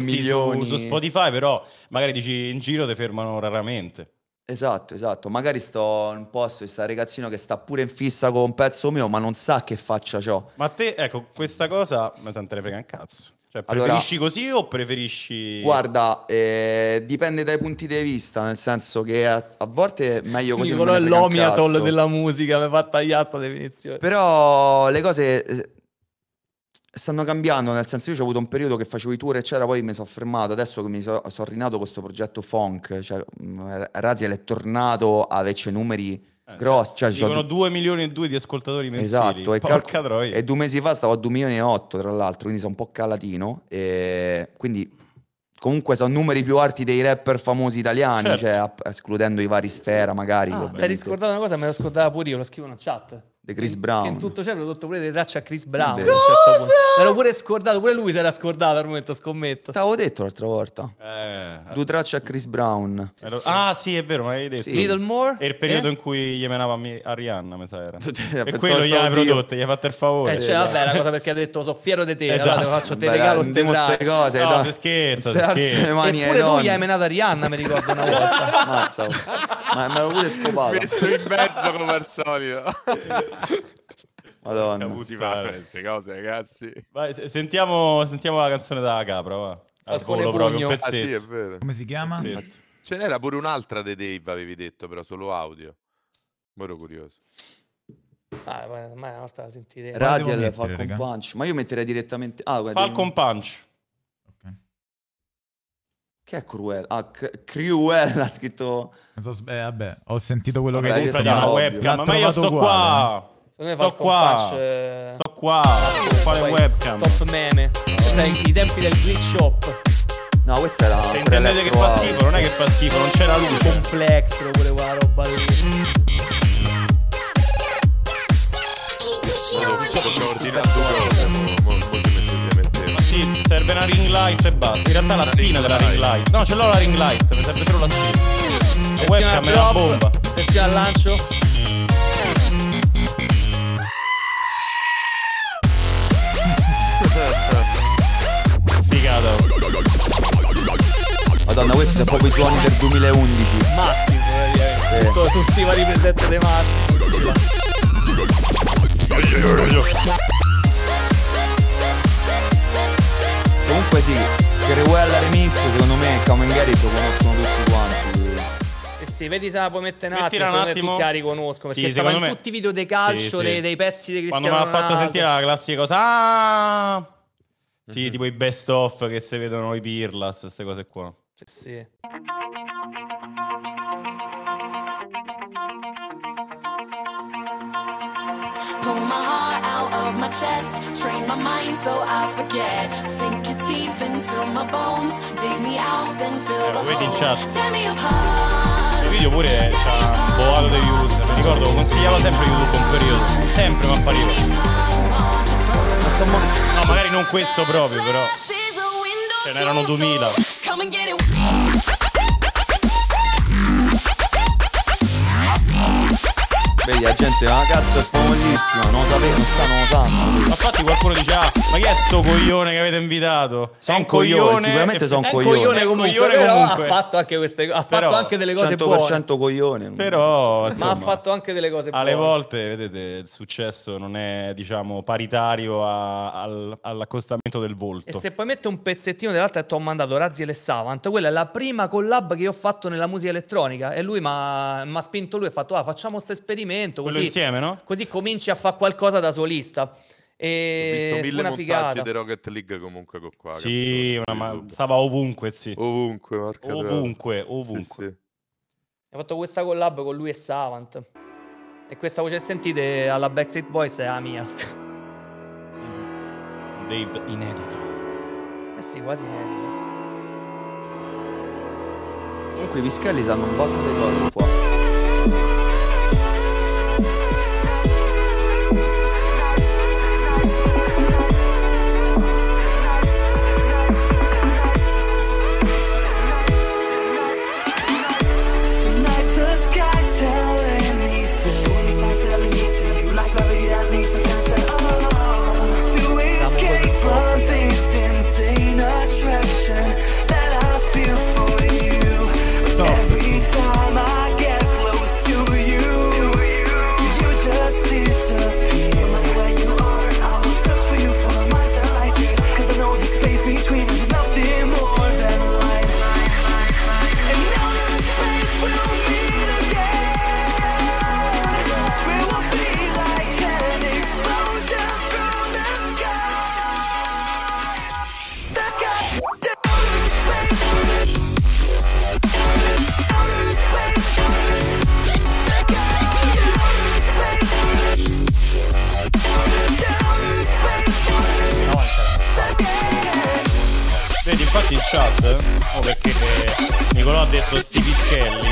milioni su, su Spotify, però magari dici in giro ti fermano raramente. Esatto, esatto. Magari sto in un posto e sta ragazzino che sta pure in fissa con un pezzo mio, ma non sa che faccia ciò. Ma a te, ecco, questa cosa mi sente frega un cazzo. Cioè, preferisci allora, così o preferisci... Guarda, eh, dipende dai punti di vista, nel senso che a, a volte è meglio così... Nicolò è l'omiatol della musica, mi fa tagliare sta definizione. Però le cose eh, stanno cambiando, nel senso io ho avuto un periodo che facevo i tour eccetera, poi mi sono fermato, adesso che mi sono rinato questo progetto funk, cioè mm, Raziel è tornato a vecchi numeri Grossi, eh, grosso. Cioè, dicono cioè, 2 milioni e 2 di ascoltatori mensili. Esatto, e, calco- e due mesi fa stavo a 2 milioni e 8 tra l'altro, quindi sono un po' calatino. E quindi comunque sono numeri più alti dei rapper famosi italiani, certo. cioè, escludendo i vari sfera magari. Ah, ti hai riscordato una cosa, me l'ho ascoltata pure io, lo scrivo in chat di Chris Brown. in tutto c'è prodotto pure delle tracce a Chris Brown. Cosa? Certo Ero pure scordato, pure lui si era scordato al momento, scommetto. T'avevo detto l'altra volta. Eh, Due tracce a Chris Brown. Sì, sì. Ah sì, è vero, ma avevi detto. Sì. Little More. E il periodo eh? in cui gli emenava a Rihanna, mi sa era. e quello gli ha prodotto, gli ha fatto il favore. Eh, cioè, vabbè, la cosa perché ha detto, so fiero di te, esatto. allora faccio te Beh, regalo ste queste cose. No, da... scherzo, scherzo. Mani Eppure tu gli hai emenato a Rihanna, mi ricordo una volta. Ma me l'ho pure scopato. Messo in mezzo come al solito. Madonna. Avuti fare queste cose, ragazzi. Vai, sentiamo, sentiamo, la canzone da Capra, va. Al volo proprio, un pezzetto. Ah, sì, Come si chiama? Pezzetto. Ce n'era pure un'altra di Dave, avevi detto, però solo audio. Moro curioso. Ah, ma è una volta la sentire. Radial Falcon Punch, ma io metterei direttamente... Ah, guarda, Falcon Punch. Che è cruel? Ah, cr- Cruella ha scritto... Eh, vabbè, ho sentito quello vabbè, che hai detto webcam, ma, ma io sto uguale. qua! Sto qua. sto qua! Sto qua! Fare webcam! Top meme! Sì. Cioè, I tempi del glitch shop! No, questa era... Se intendete che fa schifo, non è che fa schifo, non c'era lui! Complex, lo voleva la roba lì! Sono tutto ordinato! serve una ring light e basta. In realtà la spina della ring light. No, ce l'ho la ring light, mi serve solo la spina. La webcam è una bomba. Attenzione al lancio. Figata. Madonna, questi sono proprio i suoni del 2011. Massimo, eh. Tutto, tutti i vari presenti dei massimi. Comunque sì, Crewella Remix secondo me Come Garage lo conoscono tutti quanti. E eh sì, vedi se la puoi mettere un attimo, un attimo. tutti la riconosco, perché sì, stava in tutti i video dei calcio, sì, dei, sì. dei, pezzi di Cristiano Quando mi ha fatto sentire la classica cosa... Ah! Sì, mm-hmm. tipo i best of che si vedono i Pirlas, queste cose qua. Sì. Pull my heart out of my chest, train my mind so I forget. Sink it lo vedi in chat. Il video pure c'ha un boato di views. Mi ricordo, consigliava sempre YouTube un periodo. Sempre mi appariva. No, magari non questo proprio, però. Ce n'erano 2000. Vedi, la gente, ma cazzo è famosissima, non lo sapevo, non lo sanno. Ma infatti qualcuno dice, ah, ma chi è sto coglione che avete invitato? Sono un coglione, sicuramente sono un coglione. coglione comunque, coglione però comunque. ha fatto anche queste ha però, fatto anche delle cose 100% buone. coglione. Però, insomma, ma ha fatto anche delle cose buone. Alle volte, vedete, il successo non è, diciamo, paritario a, al, all'accostamento del volto. E se poi mette un pezzettino dell'altra e ti ho mandato Razzi e le Savant, quella è la prima collab che io ho fatto nella musica elettronica e lui mi ha spinto lui ha fatto, ah, facciamo questo esperimento momento. Così, Quello insieme, no? Così cominci a fare qualcosa da solista. E Ho visto mille montaggi di Rocket League comunque con qua. Sì, una, ma... stava ovunque, sì. Ovunque, Marco. Ovunque, ovunque. Sì, sì. Ho fatto questa collab con lui e Savant. E questa voce sentite alla Backstreet Boys è la mia. Un Dave inedito. Eh sì, quasi inedito. Comunque i Viscelli sanno un botto di cose qua. chat o oh, perché Nicolò ha detto sti pischelli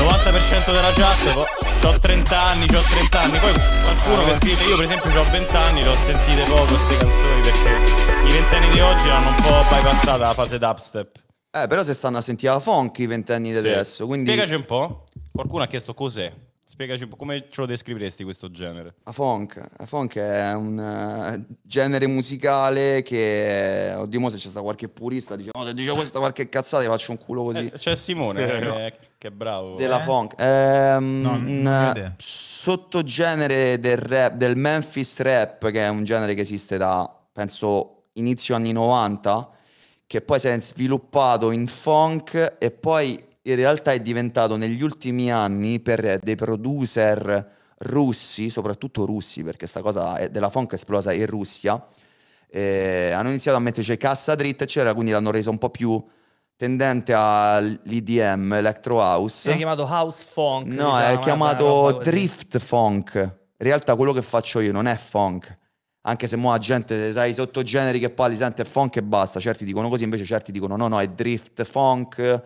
90% della chat ho 30 anni, ho 30 anni poi qualcuno ah, che scrive io per esempio ho 20 anni l'ho ho sentite poco queste canzoni perché i ventenni di oggi hanno un po' bypassata la fase dubstep eh però se stanno a sentire la funk i ventenni di sì. adesso quindi spiegaci un po' qualcuno ha chiesto cos'è Spiegaci un po' come ce lo descriveresti questo genere. A funk, a funk è un uh, genere musicale che, oddio, mo se c'è sta qualche purista, dice, oh, se dice questa qualche cazzata ti faccio un culo così. Eh, c'è Simone, eh, che è bravo. Della eh? funk. È um, ehm, no, eh, sottogenere del rap, del Memphis rap, che è un genere che esiste da, penso, inizio anni 90, che poi si è sviluppato in funk e poi in realtà è diventato negli ultimi anni per dei producer russi, soprattutto russi, perché sta cosa è, della funk è esplosa in Russia, eh, hanno iniziato a metterci cassa dritta, eccetera, quindi l'hanno reso un po' più tendente all'EDM, Electro House. È chiamato House Funk. No, diciamo, è eh, chiamato Drift Funk. In realtà quello che faccio io non è funk. Anche se mo ha gente, sai, i sottogeneri che poi li sente funk e basta. Certi dicono così, invece certi dicono no, no, è drift funk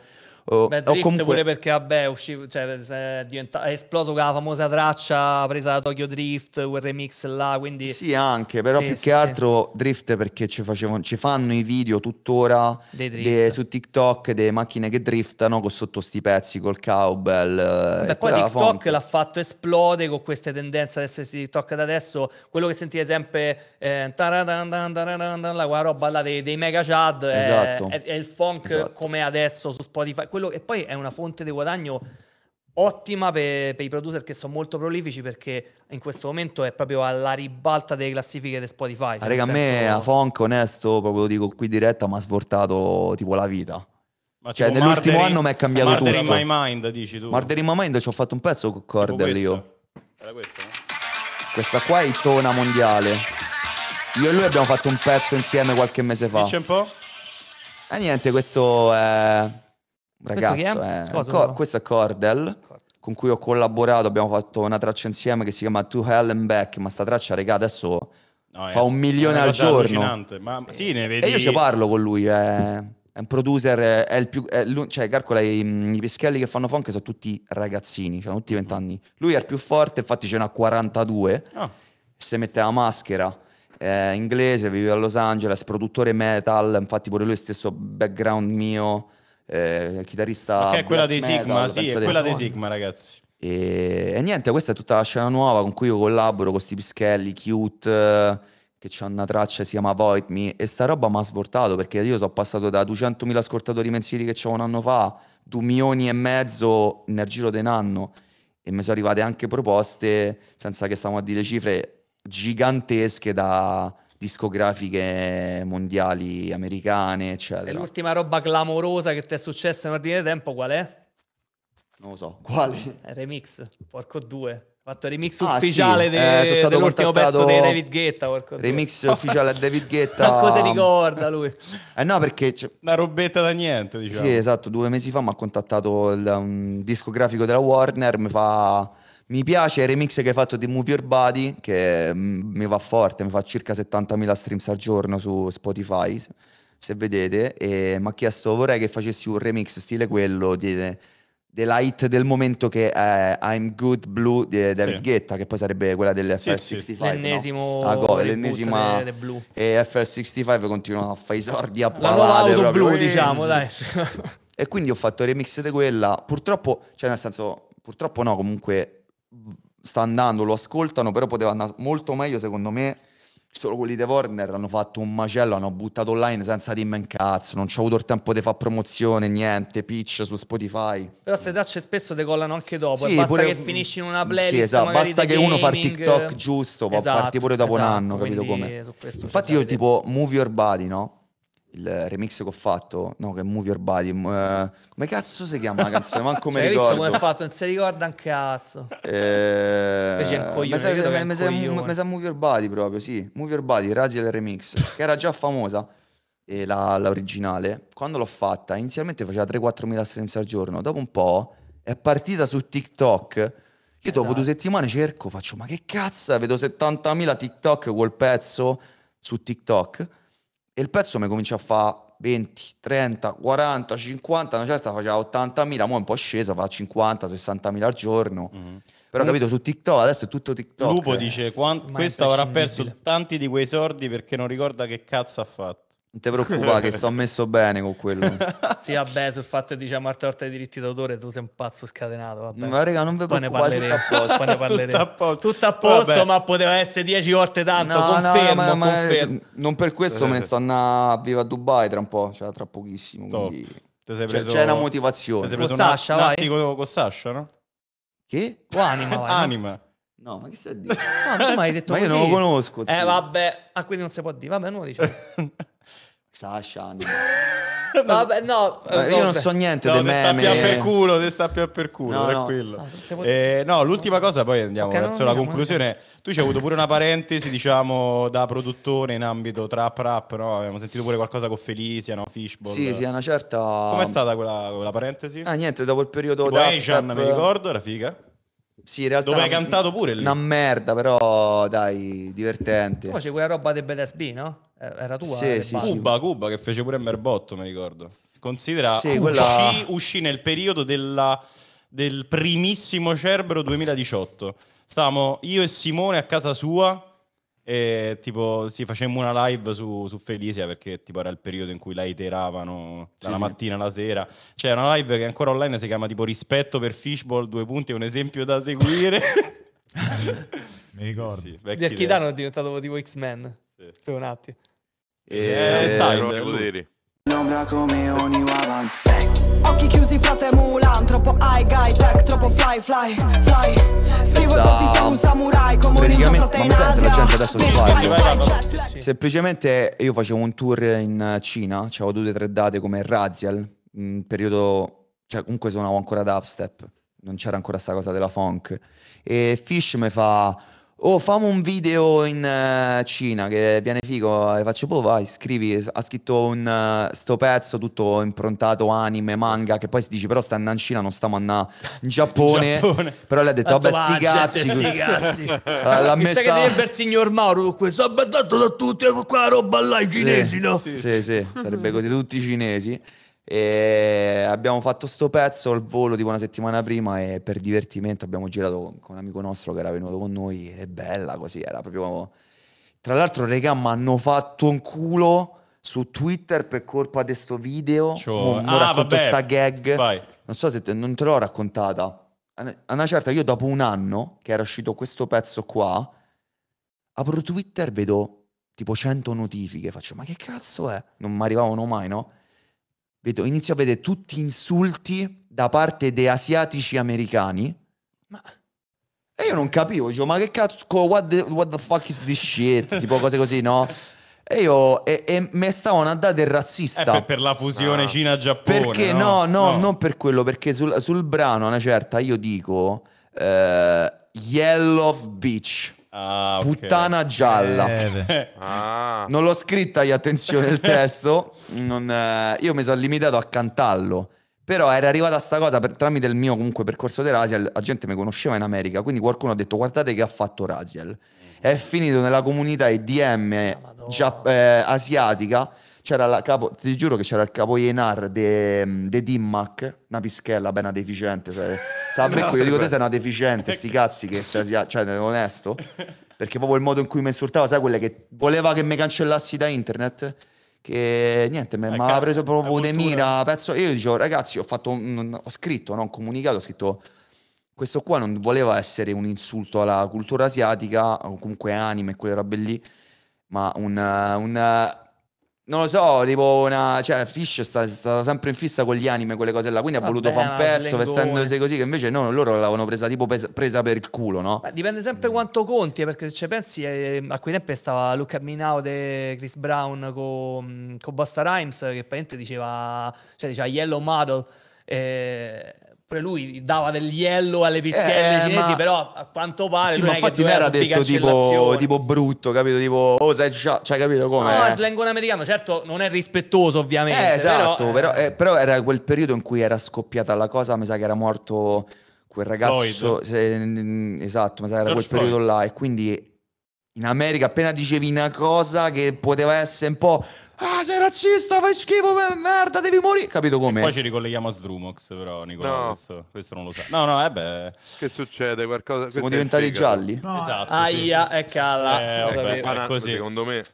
o, Drift comunque... pure perché vabbè usci... cioè, è, diventa... è esploso con la famosa traccia presa da Tokyo Drift quel remix là quindi sì anche però sì, più sì, che sì. altro Drift perché ci, facevano... ci, fanno i video tuttora de... su TikTok delle macchine che driftano con sotto sti pezzi col cowbell Beh, poi TikTok l'ha fatto esplode con queste tendenze ad essere TikTok da adesso quello che sentite sempre eh, la roba là dei, dei mega chad esatto. è, è, è, il funk esatto. come adesso su Spotify quello che poi è una fonte di guadagno ottima per, per, i producer che sono molto prolifici perché in questo momento è proprio alla ribalta delle classifiche di Spotify. Cioè Raga, a me a Fonk, onesto, proprio lo dico qui diretta, mi ha svortato tipo la vita. Ma cioè, nell'ultimo Marteri, anno mi è cambiato Marteri tutto. Marder in my mind, dici tu. Marder in my mind ci ho fatto un pezzo con Cordel io. Era questa, no? Questa qua è il tona mondiale. Io e lui abbiamo fatto un pezzo insieme qualche mese fa. Dice un po'? E eh, niente, questo è ragazzo, questo, è? Eh, questo è Cordel, Cordel, con cui ho collaborato, abbiamo fatto una traccia insieme che si chiama To Hell and Back, ma sta traccia, regà, adesso no, fa un milione al giorno. Ma, sì. Sì, vedi... E io ci parlo con lui, è, è un producer, è il più... È cioè, calcola, i, mm, i pischelli che fanno funk sono tutti ragazzini, cioè, tutti mhm. vent'anni. Lui è il più forte, infatti ce n'ha 42, oh. Ah. se mette la maschera. Eh, inglese, vive a Los Angeles, produttore metal, infatti pure lui stesso background mio, eh, chitarrista... Che è quella dei Sigma, sì, è quella dei Sigma ragazzi. E, e, niente, questa è tutta la scena nuova con cui io collaboro con sti pischelli cute eh, che c'è una traccia si chiama Void Me e sta roba mi ha svoltato perché io sono passato da 200.000 ascoltatori mensili che c'ho un anno fa, 2 milioni e mezzo nel giro di un anno e mi sono arrivate anche proposte senza che stiamo a dire cifre gigantesche da discografiche mondiali americane, eccetera. E l'ultima roba clamorosa che ti è successa in ordine di tempo qual è? Non lo so, quale? Eh, remix, porco due. Fatto remix ah, ufficiale sì. de... eh, stato dell'ultimo pezzo di David Guetta. remix due. ufficiale a David Guetta. Ma cosa ricorda lui? Eh no, perché... C'è... Una robetta da niente, diciamo. Sì, esatto. Due mesi fa mi ha contattato il um, discografico della Warner, mi fa mi piace il remix che hai fatto di Move Your Body, che mm, mi va forte, mi fa circa 70.000 streams al giorno su Spotify, se vedete, e mi ha chiesto vorrei che facessi un remix stile quello di della hit del momento che è I'm Good Blue di David sì. Guetta, che poi sarebbe quella dell'FL65. Sì, L'ennesimo no? Ah, go, l'ennesima de, de E FL65 continuano a fare i sordi a palate. La blu, diciamo, dai. e quindi ho fatto remix di quella. Purtroppo, cioè nel senso, purtroppo no, comunque sta andando, lo ascoltano, però poteva andare molto meglio secondo me. Solo quelli di Warner hanno fatto un macello, hanno buttato online senza dimmi un cazzo, non c'è avuto il tempo di fare promozione, niente, pitch su Spotify. Però queste tracce spesso decollano anche dopo, sì, basta pure... che finisci in una playlist. Sì, esatto, basta che gaming... uno fa il TikTok giusto, esatto, parti pure dopo esatto, un anno, esatto, capito come? Infatti io tipo Move Your Body, no? il remix che ho fatto, no, che è Move Your Body, uh, come cazzo si chiama la canzone? Manco me cioè, ricordo. come è fatto, non si ricorda un cazzo. Eh, Invece è un coglione. Mi sa Move Your Body proprio, sì. Move Your Body, del Remix, che era già famosa, e la, la originale. Quando l'ho fatta, inizialmente faceva 3-4 mila streams al giorno, dopo un po' è partita su TikTok... Io dopo esatto. due settimane cerco, faccio ma che cazzo, vedo 70.000 TikTok quel pezzo su TikTok e il pezzo mi comincia a fare 20, 30, 40, 50, una certa faceva 80.000, mo è un po' sceso, fa 50, 60.000 al giorno. Mm-hmm. Però mm. capito su TikTok, adesso è tutto TikTok. Lupo dice, quant- questo avrà perso tanti di quei sordi perché non ricorda che cazzo ha fatto. Non ti preoccupare che sto messo bene con quello. sì, vabbè, sul fatto di diciamo altre volte dei diritti d'autore tu sei un pazzo scatenato. Vabbè. Ma raga, non ve preoccupate, tutto a posto. ne parleremo. tutto a posto, tutto a posto ma poteva essere dieci volte tanto, no, confermo, no, ma, ma confermo. non per questo me ne sto andando a viva a Dubai tra un po', cioè tra pochissimo, quindi... preso... C'è una motivazione. Ti sei preso con una... Sasha, un con Sasha, no? Che? O anima, vai, Anima. No? ma che stai a dire? No, tu mi detto ma io non lo conosco. Eh, zio. Eh, vabbè. Ah, quindi non si può dire. Vabbè, non lo dicevo. Sasha. No, Vabbè, no, Vabbè, eh, io non so niente no, dei meme. Sta per culo, te sta più per culo, no, tranquillo. No, no, eh, no l'ultima cosa, poi andiamo okay, verso la conclusione. Eh. Tu ci hai avuto pure una parentesi, diciamo, da produttore in ambito trap rap, no? Abbiamo sentito pure qualcosa con Felicia, no? Fishball. Sì, sì, è una certa... Com'è stata quella, quella parentesi? Ah, niente, dopo il periodo... Tipo Asian, mi ricordo, era figa. Sì, in realtà. Dove hai cantato pure lì. Una merda, però dai, divertente. Poi c'è quella roba del BDSB, no? Eh, era tua? Sì, eh, sì, Cuba, sì. Cuba, che fece pure Merbotto, mi ricordo. Considera, sì, uscì, quella... uscì nel periodo della, del primissimo Cerbero 2018. Stavamo io e Simone a casa sua e tipo sì, facemmo una live su, su Felicia perché tipo era il periodo in cui la iteravano dalla sì, mattina alla sera. C'è una live che è ancora online si chiama tipo Rispetto per Fishball, due punti, è un esempio da seguire. mi ricordo. Sì, Di Archidano è diventato tipo X-Men. Sì. Peonati. E... Eh, eh, sai, eh, eh, L'ombra come ogni Wavan Occhi chiusi frate Mulan Troppo high guy tech Troppo fly fly fly Scrivo i un samurai Come un ninja in la gente adesso si parla cioè, cioè, Semplicemente io facevo un tour in Cina avevo due o tre date come Raziel In periodo Cioè comunque suonavo ancora dubstep Non c'era ancora sta cosa della funk E Fish mi fa Oh, famo un video in uh, Cina che viene figo e eh, faccio, poi boh, vai, scrivi. Ha scritto un uh, sto pezzo tutto improntato anime, manga, che poi si dice, però stanno in Cina, non stiamo andando in Giappone. Giappone. Però lei ha detto, vabbè, sti cazzi. Sti cazzi. Mi messa... che deve il signor Mauro questo, Abbandonato da tutti, quella roba là, i cinesi, sì, no? Sì, sì, sì, sarebbe così, tutti i cinesi. E abbiamo fatto sto pezzo al volo tipo una settimana prima e per divertimento abbiamo girato con un amico nostro che era venuto con noi. e bella così, era proprio... Tra l'altro, regà, mi hanno fatto un culo su Twitter per colpa di questo video. Cioè... Mo, mo ah, racconto vabbè. sta gag. Vai. Non so se te, non te l'ho raccontata. A una certa, io dopo un anno che era uscito questo pezzo qua, apro Twitter, vedo tipo 100 notifiche, faccio ma che cazzo è? Non mi arrivavano mai, no? vedo, inizio a vedere tutti insulti da parte dei asiatici americani. Ma... E io non capivo, dico, ma che cazzo, what the, what the fuck is this shit? tipo cose così, no? E io e, e mi stavano a dare del razzista. Eh, per, per, la fusione ah. Cina-Giappone. Perché no? No, no, no, non per quello, perché sul, sul brano, una certa, io dico uh, Yellow Beach. Ah, okay. Puttana gialla. Eh, ah. Non l'ho scritta io, attenzione il testo. Non, eh, io mi sono limitato a cantarlo. Però era arrivata sta cosa per, tramite il mio comunque percorso di Raziel, la gente mi conosceva in America, quindi qualcuno ha detto guardate che ha fatto Raziel. È finito nella comunità EDM ah, eh, asiatica c'era la capo, ti giuro che c'era il capo Ienar de, de Dimmac, una pischella bella deficiente, sai? Sabe, no, io dico te sei una deficiente, sti cazzi che sei, cioè, onesto, perché proprio il modo in cui mi insultava, sai, quella che voleva che mi cancellassi da internet, che niente, mi eh, ha preso proprio de mira, pezzo, io dicevo, ragazzi, ho, fatto un, ho scritto, no, comunicato, ho scritto questo qua non voleva essere un insulto alla cultura asiatica, o comunque anime e quelle robe lì, ma un, un non lo so, tipo una. Cioè, Fish è stata sempre in fissa con gli anime, quelle cose là. Quindi ha voluto fare un pezzo vestendosi così. Che invece no, loro l'avevano presa tipo pesa, presa per il culo, no? Beh, dipende sempre quanto conti, eh, perché se ci pensi, eh, a quei tempi stava Look at Me Now de Chris Brown con, con Basta Rhymes, che praticamente diceva. Cioè, diceva Yellow Model. Eh, pure lui dava del iello alle pischelle eh, cinesi, ma... però a quanto pare sì, ma infatti non era detto tipo, tipo, brutto, capito? Tipo, oh, sai, cioè, capito come? No, slang americano, certo, non è rispettoso, ovviamente. Eh, esatto, eh. però, eh... però, era quel periodo in cui era scoppiata la cosa, mi sa che era morto quel ragazzo, se, esatto, mi sa che era George quel periodo là, e quindi in America appena dicevi una cosa che poteva essere un po' Ah, sei razzista, fai schifo, merda, devi morire. Capito come? Poi ci ricolleghiamo a Strumox, però, Nicola, no. questo, questo, non lo sa. No, no, eh beh. Che succede? Qualcosa... Siamo diventati gialli? No. Esatto. Aia, sì. è cala. Eh, vabbè, è così. Secondo me...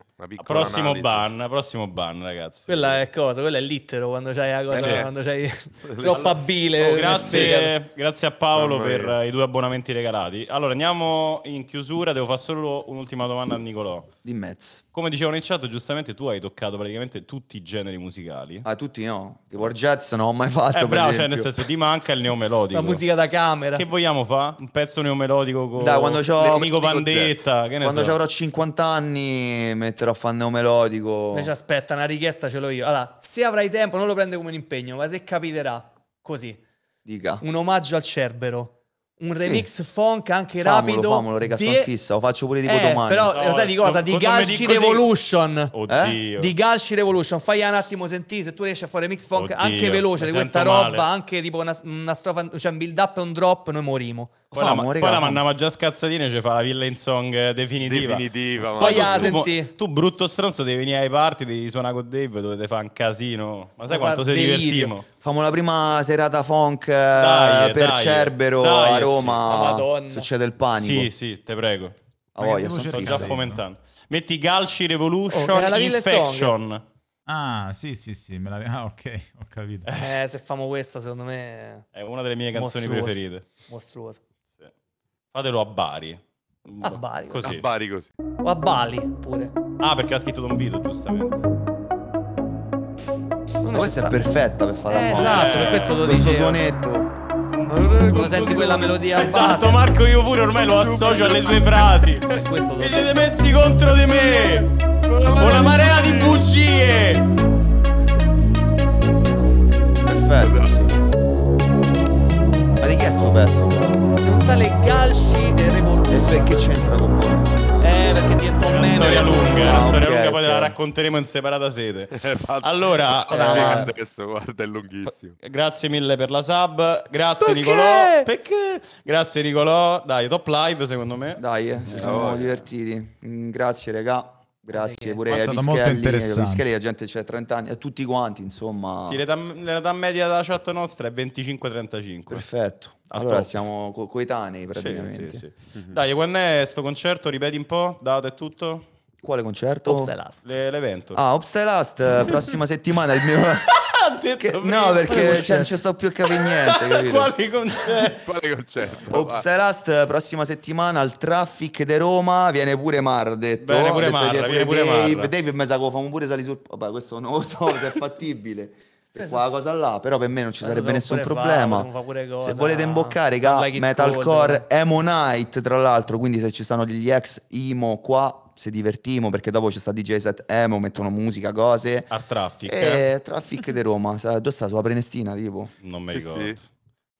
Prossimo analisi. ban, prossimo ban, ragazzi. Quella è cosa, quella è l'ittero quando c'hai la cosa, eh, quando c'hai troppa bile. Oh, grazie, grazie, a Paolo per i due abbonamenti regalati. Allora andiamo in chiusura, devo fare solo un'ultima domanda a Nicolò. Di mezzo. Come dicevano in chat, giustamente tu hai toccato studiato praticamente tutti i generi musicali. Ah, tutti no. Tipo il jazz non ho mai eh, fatto. Eh, bravo, cioè nel senso ti manca il neomelodico. La musica da camera. Che vogliamo fare? Un pezzo neomelodico con Dai, quando c'ho... Nico Pandetta. quando so. avrò 50 anni metterò a fare neomelodico. ci aspetta, una richiesta ce l'ho io. Allora, se avrai tempo non lo prende come un impegno, ma se capiterà, così. Dica. Un omaggio al Cerbero un remix sì. funk anche famolo, rapido. Famolo, rega, di... sono fissa, lo faccio pure tipo eh, domani. Però no, sai di cosa? No, di Galshi Revolution. Oddio. Eh? Di Galshi Revolution. Fai un attimo sentire se tu riesci a fare remix funk Oddio, anche veloce di questa roba, male. anche tipo una, una strofa, cioè un build up e un drop, noi morimo. Poi, Famo, la, poi la mandava già scazzatine, ci fa la villain song eh, definitiva. definitiva poi la senti. Tu, brutto stronzo, devi venire ai party, devi suonare con Dave, dovete fare un casino. Ma sai Ma quanto sei divertito? divertimo? Famo la prima serata funk eh, dai, per dai, Cerbero dai, a Roma. Sì. Succede il panico. Sì, sì, te prego. A ah, voglia, sono sto già fomentando. No? Metti Galci Revolution oh, Infection. Ah, sì, sì, sì, me la... ah, ok, ho capito. Eh, se famo questa, secondo me... È una delle mie canzoni Mostruoso. preferite. Mostruosa. Fatelo a Bari. A Bari. Così. A Bari così. O a Bali pure. Ah, perché ha scritto Don Vito, giustamente. Ma questa è perfetta per fare eh, la Esatto, eh, per questo lo Questo dicevo. suonetto. Quando senti quella melodia Esatto, Marco io pure ormai lo associo alle sue frasi. Vi siete messi contro di me. Con Una marea di bugie. Perfetto, sì. Ma di chi è sto pezzo? Di un le E perché c'entra con Pokémon? Eh, perché dietro un nene. È storia lunga, ah, storia okay, lunga, poi la racconteremo in separata sede. Eh, allora, eh, adesso, guarda, è lunghissimo. Grazie mille per la sub. Grazie perché? Nicolò. Perché? Grazie Nicolò. Dai, top live secondo me. Dai, si eh, sono eh, oh, divertiti. Mm, grazie, regà. Grazie pure a Pischelli, la gente c'è 30 anni, a eh, tutti quanti insomma. Sì, l'età, l'età media della chat nostra è 25-35. Perfetto. Allora top. siamo co- coetanei praticamente. Sì, sì, sì. Mm-hmm. Dai, quando è sto concerto? Ripeti un po', data e tutto? Quale concerto? Obstelast. Le- l'evento. Ah, Ops Last, eh, prossima settimana il mio... Che, no, perché cioè, non ci sto più a capire niente. Quale concerto? Ops, concerto? Obstelast, eh, prossima settimana al Traffic di Roma. Viene pure Mar. Ho detto, Bene, pure detto, Marra, viene pure Marra. Dave, Dave e Mesaco famo pure salire sul. Vabbè, questo non lo so se è fattibile per quella esatto. cosa là, però per me non ci eh, sarebbe nessun problema. cosa, se volete imboccare, ga, like metalcore, emo night, tra l'altro, quindi se ci stanno degli ex emo qua, se divertimo, perché dopo c'è sta DJ set emo, mettono musica, cose. Art Traffic. E eh. Traffic di Roma, dove sta? Sulla Prenestina, tipo? Non mi ricordo. Sì.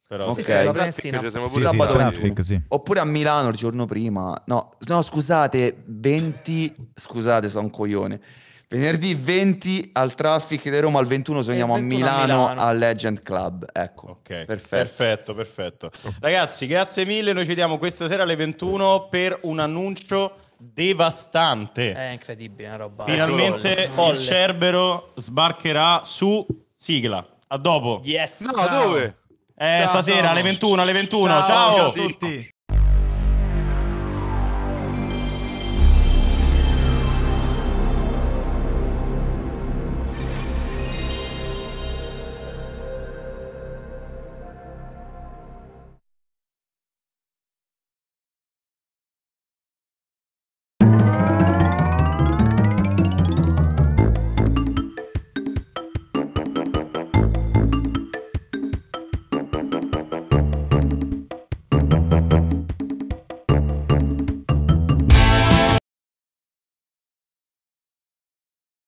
Però okay. sì, sì, Prenestina. Cioè, sabato traffic, sì. Oppure a Milano il giorno prima. No, no scusate, 20... scusate, sono un coglione. Venerdì 20 al Traffic di Roma, al 21 sogniamo 21 a, Milano, a Milano al Legend Club. Ecco, okay. perfetto. perfetto. perfetto, Ragazzi, grazie mille. Noi ci vediamo questa sera alle 21 per un annuncio devastante. È incredibile, una roba. Finalmente il Cerbero sbarcherà su sigla. A dopo. Yes. No, dove? Eh, Ciao, stasera alle 21, alle 21. Ciao, Ciao a tutti.